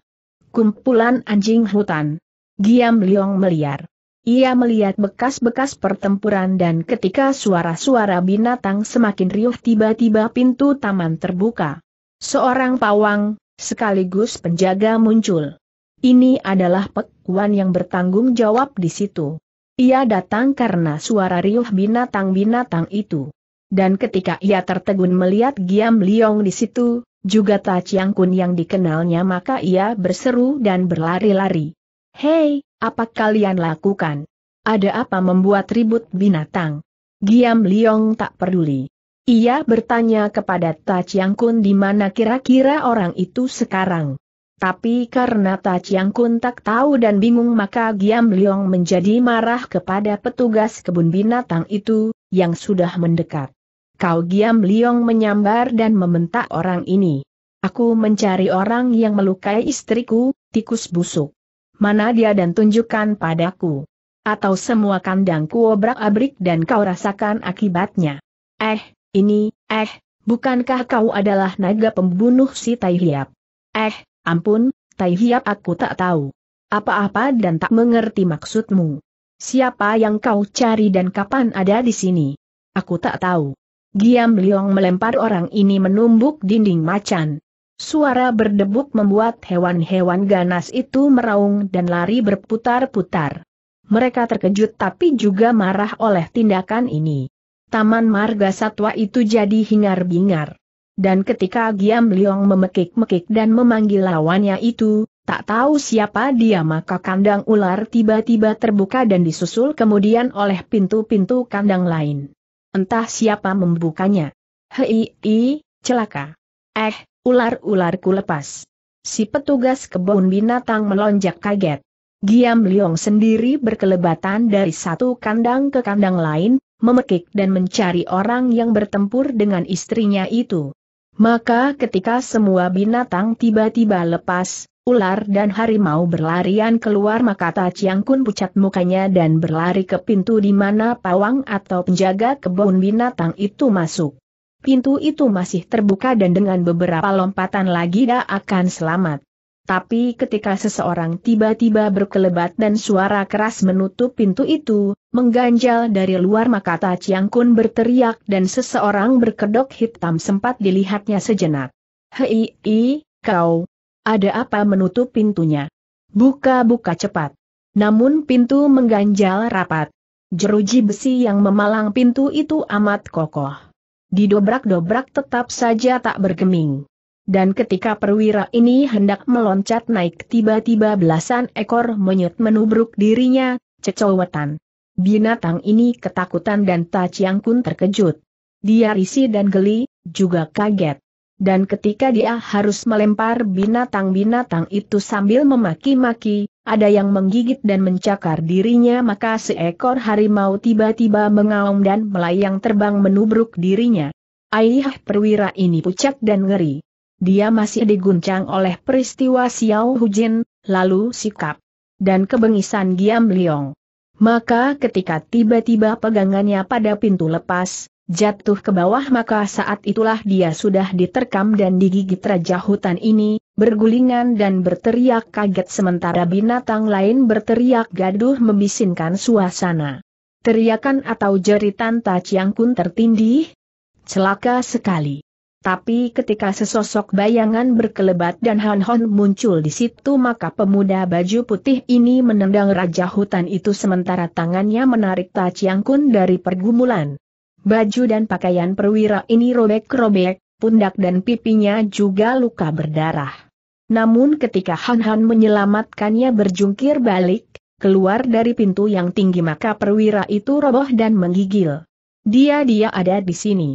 Kumpulan anjing hutan. Giam Liong meliar. Ia melihat bekas-bekas pertempuran dan ketika suara-suara binatang semakin riuh tiba-tiba pintu taman terbuka. Seorang pawang, sekaligus penjaga muncul. Ini adalah pekuan yang bertanggung jawab di situ. Ia datang karena suara riuh binatang-binatang itu. Dan ketika ia tertegun melihat Giam Liong di situ, juga Ta Chiang Kun yang dikenalnya maka ia berseru dan berlari-lari. Hei, apa kalian lakukan? Ada apa membuat ribut binatang? Giam Liong tak peduli. Ia bertanya kepada Ta Chiang Kun di mana kira-kira orang itu sekarang. Tapi karena Chiang Kun tak tahu dan bingung maka Giam Liong menjadi marah kepada petugas kebun binatang itu, yang sudah mendekat. Kau Giam Liong menyambar dan meminta orang ini. Aku mencari orang yang melukai istriku, tikus busuk. Mana dia dan tunjukkan padaku. Atau semua kandangku obrak-abrik dan kau rasakan akibatnya. Eh, ini, eh, bukankah kau adalah naga pembunuh si Tai Hiap? Eh, Ampun, Tai Hiap aku tak tahu. Apa-apa dan tak mengerti maksudmu. Siapa yang kau cari dan kapan ada di sini? Aku tak tahu. Giam Liong melempar orang ini menumbuk dinding macan. Suara berdebuk membuat hewan-hewan ganas itu meraung dan lari berputar-putar. Mereka terkejut tapi juga marah oleh tindakan ini. Taman marga satwa itu jadi hingar-bingar. Dan ketika Giam Liong memekik-mekik dan memanggil lawannya itu, tak tahu siapa dia maka kandang ular tiba-tiba terbuka dan disusul kemudian oleh pintu-pintu kandang lain. Entah siapa membukanya. Hei, i, celaka. Eh, ular-ularku lepas. Si petugas kebun binatang melonjak kaget. Giam Liong sendiri berkelebatan dari satu kandang ke kandang lain, memekik dan mencari orang yang bertempur dengan istrinya itu. Maka ketika semua binatang tiba-tiba lepas, ular dan harimau berlarian keluar maka Taciang Kun pucat mukanya dan berlari ke pintu di mana pawang atau penjaga kebun binatang itu masuk. Pintu itu masih terbuka dan dengan beberapa lompatan lagi dia akan selamat. Tapi ketika seseorang tiba-tiba berkelebat dan suara keras menutup pintu itu, mengganjal dari luar maka Ta Chiang Kun berteriak dan seseorang berkedok hitam sempat dilihatnya sejenak. Hei, i, kau. Ada apa menutup pintunya? Buka-buka cepat. Namun pintu mengganjal rapat. Jeruji besi yang memalang pintu itu amat kokoh. Didobrak-dobrak tetap saja tak bergeming. Dan ketika perwira ini hendak meloncat naik tiba-tiba belasan ekor monyet menubruk dirinya, cecowetan. Binatang ini ketakutan dan Taciang Kun terkejut. Dia risih dan geli, juga kaget. Dan ketika dia harus melempar binatang-binatang itu sambil memaki-maki, ada yang menggigit dan mencakar dirinya maka seekor harimau tiba-tiba mengaum dan melayang terbang menubruk dirinya. Aih perwira ini pucat dan ngeri dia masih diguncang oleh peristiwa Xiao Hujin, lalu sikap dan kebengisan Giam Liong. Maka ketika tiba-tiba pegangannya pada pintu lepas, jatuh ke bawah maka saat itulah dia sudah diterkam dan digigit raja hutan ini, bergulingan dan berteriak kaget sementara binatang lain berteriak gaduh membisinkan suasana. Teriakan atau jeritan Ta Chiang Kun tertindih? Celaka sekali. Tapi ketika sesosok bayangan berkelebat dan Han Hon muncul di situ maka pemuda baju putih ini menendang Raja Hutan itu sementara tangannya menarik Ta Chiang Kun dari pergumulan. Baju dan pakaian perwira ini robek-robek, pundak dan pipinya juga luka berdarah. Namun ketika Han Han menyelamatkannya berjungkir balik, keluar dari pintu yang tinggi maka perwira itu roboh dan menggigil. Dia-dia ada di sini.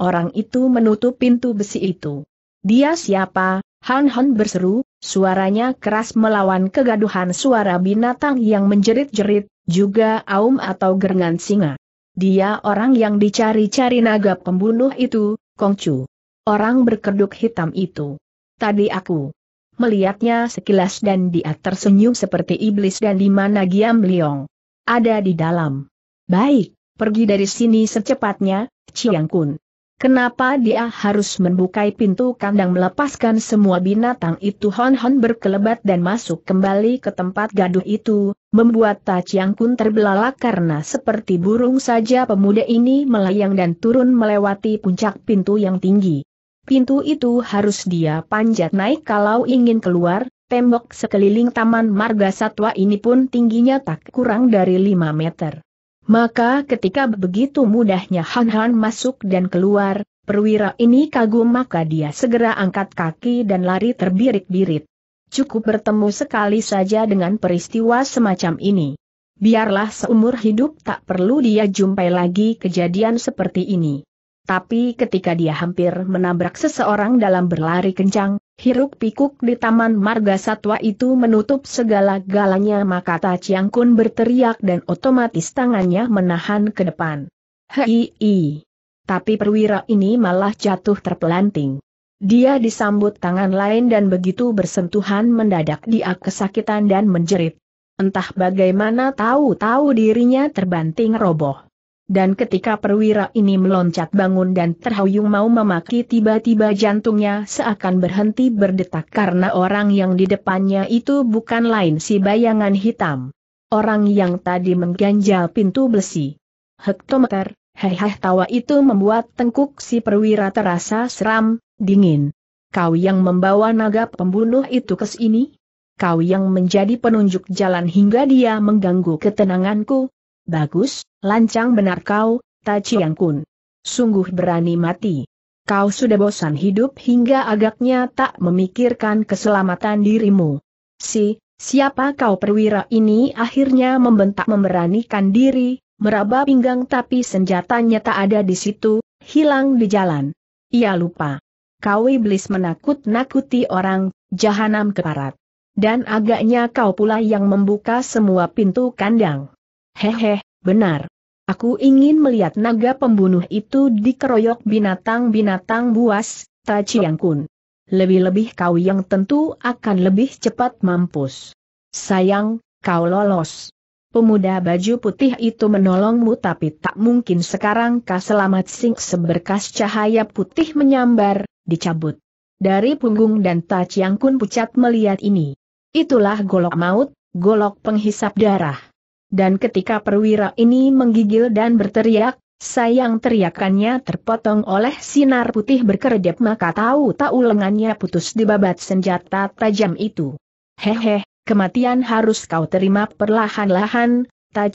Orang itu menutup pintu besi itu. Dia siapa? Han Han berseru, suaranya keras melawan kegaduhan suara binatang yang menjerit-jerit, juga aum atau gerengan singa. Dia orang yang dicari-cari naga pembunuh itu, Kongcu. Orang berkeduk hitam itu. Tadi aku melihatnya sekilas dan dia tersenyum seperti iblis dan di mana Giam Liong ada di dalam. Baik, pergi dari sini secepatnya, Chiang Kun. Kenapa dia harus membuka pintu kandang melepaskan semua binatang itu Hon Hon berkelebat dan masuk kembali ke tempat gaduh itu, membuat Ta Kun terbelalak karena seperti burung saja pemuda ini melayang dan turun melewati puncak pintu yang tinggi. Pintu itu harus dia panjat naik kalau ingin keluar, tembok sekeliling taman marga satwa ini pun tingginya tak kurang dari 5 meter. Maka ketika begitu mudahnya Han Han masuk dan keluar, perwira ini kagum maka dia segera angkat kaki dan lari terbirit-birit. Cukup bertemu sekali saja dengan peristiwa semacam ini. Biarlah seumur hidup tak perlu dia jumpai lagi kejadian seperti ini. Tapi ketika dia hampir menabrak seseorang dalam berlari kencang, Hiruk pikuk di Taman Marga Satwa itu menutup segala galanya maka Ta Chiang Kun berteriak dan otomatis tangannya menahan ke depan. Hei! Tapi perwira ini malah jatuh terpelanting. Dia disambut tangan lain dan begitu bersentuhan mendadak dia kesakitan dan menjerit. Entah bagaimana tahu-tahu dirinya terbanting roboh. Dan ketika perwira ini meloncat bangun dan terhuyung mau memaki tiba-tiba jantungnya seakan berhenti berdetak karena orang yang di depannya itu bukan lain si bayangan hitam. Orang yang tadi mengganjal pintu besi. Hektometer, heheh tawa itu membuat tengkuk si perwira terasa seram, dingin. Kau yang membawa naga pembunuh itu ke sini? Kau yang menjadi penunjuk jalan hingga dia mengganggu ketenanganku? Bagus, Lancang benar kau, Ta Chiang Kun. Sungguh berani mati. Kau sudah bosan hidup hingga agaknya tak memikirkan keselamatan dirimu. Si, siapa kau perwira ini akhirnya membentak memberanikan diri, meraba pinggang tapi senjatanya tak ada di situ, hilang di jalan. Ia lupa. Kau iblis menakut-nakuti orang, jahanam keparat. Dan agaknya kau pula yang membuka semua pintu kandang. Hehehe. Benar. Aku ingin melihat naga pembunuh itu dikeroyok binatang-binatang buas, Tachi Kun. Lebih-lebih kau yang tentu akan lebih cepat mampus. Sayang, kau lolos. Pemuda baju putih itu menolongmu tapi tak mungkin sekarang kau selamat sing seberkas cahaya putih menyambar, dicabut. Dari punggung dan Tachi Kun pucat melihat ini. Itulah golok maut, golok penghisap darah dan ketika perwira ini menggigil dan berteriak, sayang teriakannya terpotong oleh sinar putih berkedip maka tahu-tahu lengannya putus di babat senjata tajam itu. Hehe, kematian harus kau terima perlahan-lahan,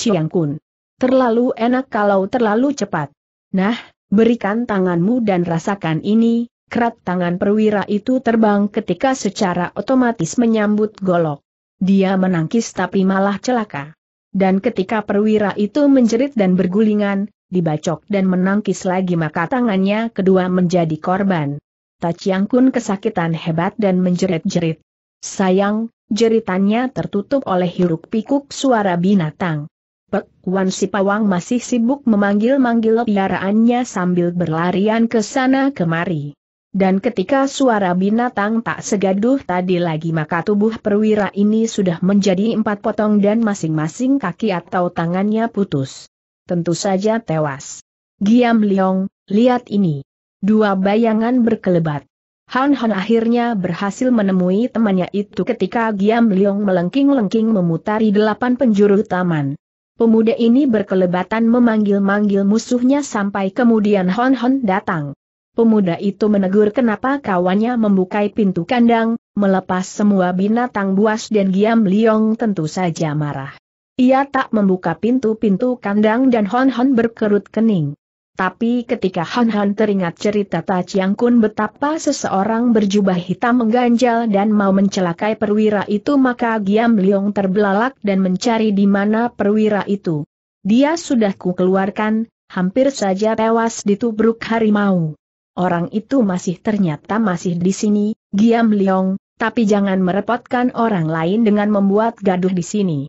yang Kun. Terlalu enak kalau terlalu cepat. Nah, berikan tanganmu dan rasakan ini, kerat tangan perwira itu terbang ketika secara otomatis menyambut golok. Dia menangkis tapi malah celaka. Dan ketika perwira itu menjerit dan bergulingan, dibacok dan menangkis lagi maka tangannya kedua menjadi korban. Taciang Kun kesakitan hebat dan menjerit-jerit. Sayang, jeritannya tertutup oleh hiruk pikuk suara binatang. Pek Wan Sipawang masih sibuk memanggil-manggil piaraannya sambil berlarian ke sana kemari dan ketika suara binatang tak segaduh tadi lagi maka tubuh perwira ini sudah menjadi empat potong dan masing-masing kaki atau tangannya putus. Tentu saja tewas. Giam Leong, lihat ini. Dua bayangan berkelebat. Han Han akhirnya berhasil menemui temannya itu ketika Giam Leong melengking-lengking memutari delapan penjuru taman. Pemuda ini berkelebatan memanggil-manggil musuhnya sampai kemudian Hon Hon datang. Pemuda itu menegur kenapa kawannya membukai pintu kandang, melepas semua binatang buas dan Giam Liong tentu saja marah. Ia tak membuka pintu-pintu kandang dan Hon Hon berkerut kening. Tapi ketika Hon Hon teringat cerita Ta Chiang Kun betapa seseorang berjubah hitam mengganjal dan mau mencelakai perwira itu maka Giam Liong terbelalak dan mencari di mana perwira itu. Dia sudah ku keluarkan, hampir saja tewas ditubruk harimau orang itu masih ternyata masih di sini, Giam Leong, tapi jangan merepotkan orang lain dengan membuat gaduh di sini.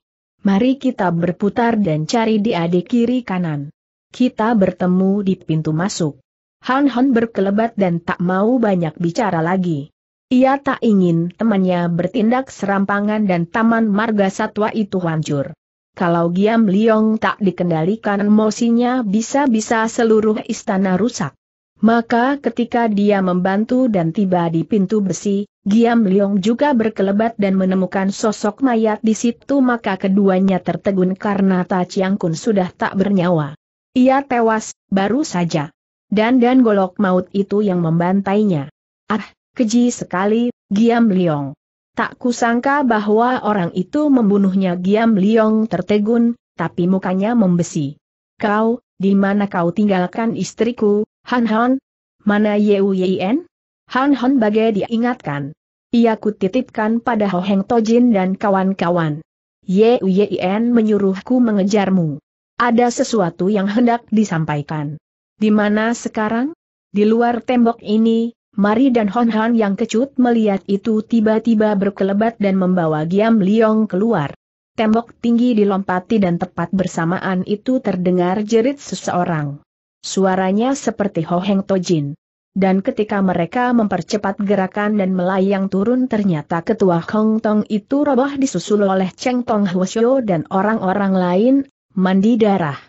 Mari kita berputar dan cari di adik kiri kanan. Kita bertemu di pintu masuk. Han Han berkelebat dan tak mau banyak bicara lagi. Ia tak ingin temannya bertindak serampangan dan Taman Marga Satwa itu hancur. Kalau Giam Liong tak dikendalikan emosinya bisa-bisa seluruh istana rusak. Maka ketika dia membantu dan tiba di pintu besi, Giam Leong juga berkelebat dan menemukan sosok mayat di situ maka keduanya tertegun karena Ta Chiang Kun sudah tak bernyawa. Ia tewas, baru saja. Dan dan golok maut itu yang membantainya. Ah, keji sekali, Giam Leong. Tak kusangka bahwa orang itu membunuhnya Giam Leong tertegun, tapi mukanya membesi. Kau, di mana kau tinggalkan istriku, Han Han? Mana Yeu Yien? Han Han bagai diingatkan. Ia kutitipkan pada Ho Heng Tojin dan kawan-kawan. Yeu Yien menyuruhku mengejarmu. Ada sesuatu yang hendak disampaikan. Di mana sekarang? Di luar tembok ini, Mari dan Hon Han yang kecut melihat itu tiba-tiba berkelebat dan membawa Giam Liong keluar. Tembok tinggi dilompati dan tepat bersamaan itu terdengar jerit seseorang. Suaranya seperti Hoheng Tojin. Dan ketika mereka mempercepat gerakan dan melayang turun ternyata ketua Hong Tong itu roboh disusul oleh Cheng Tong Hwasyo dan orang-orang lain, mandi darah.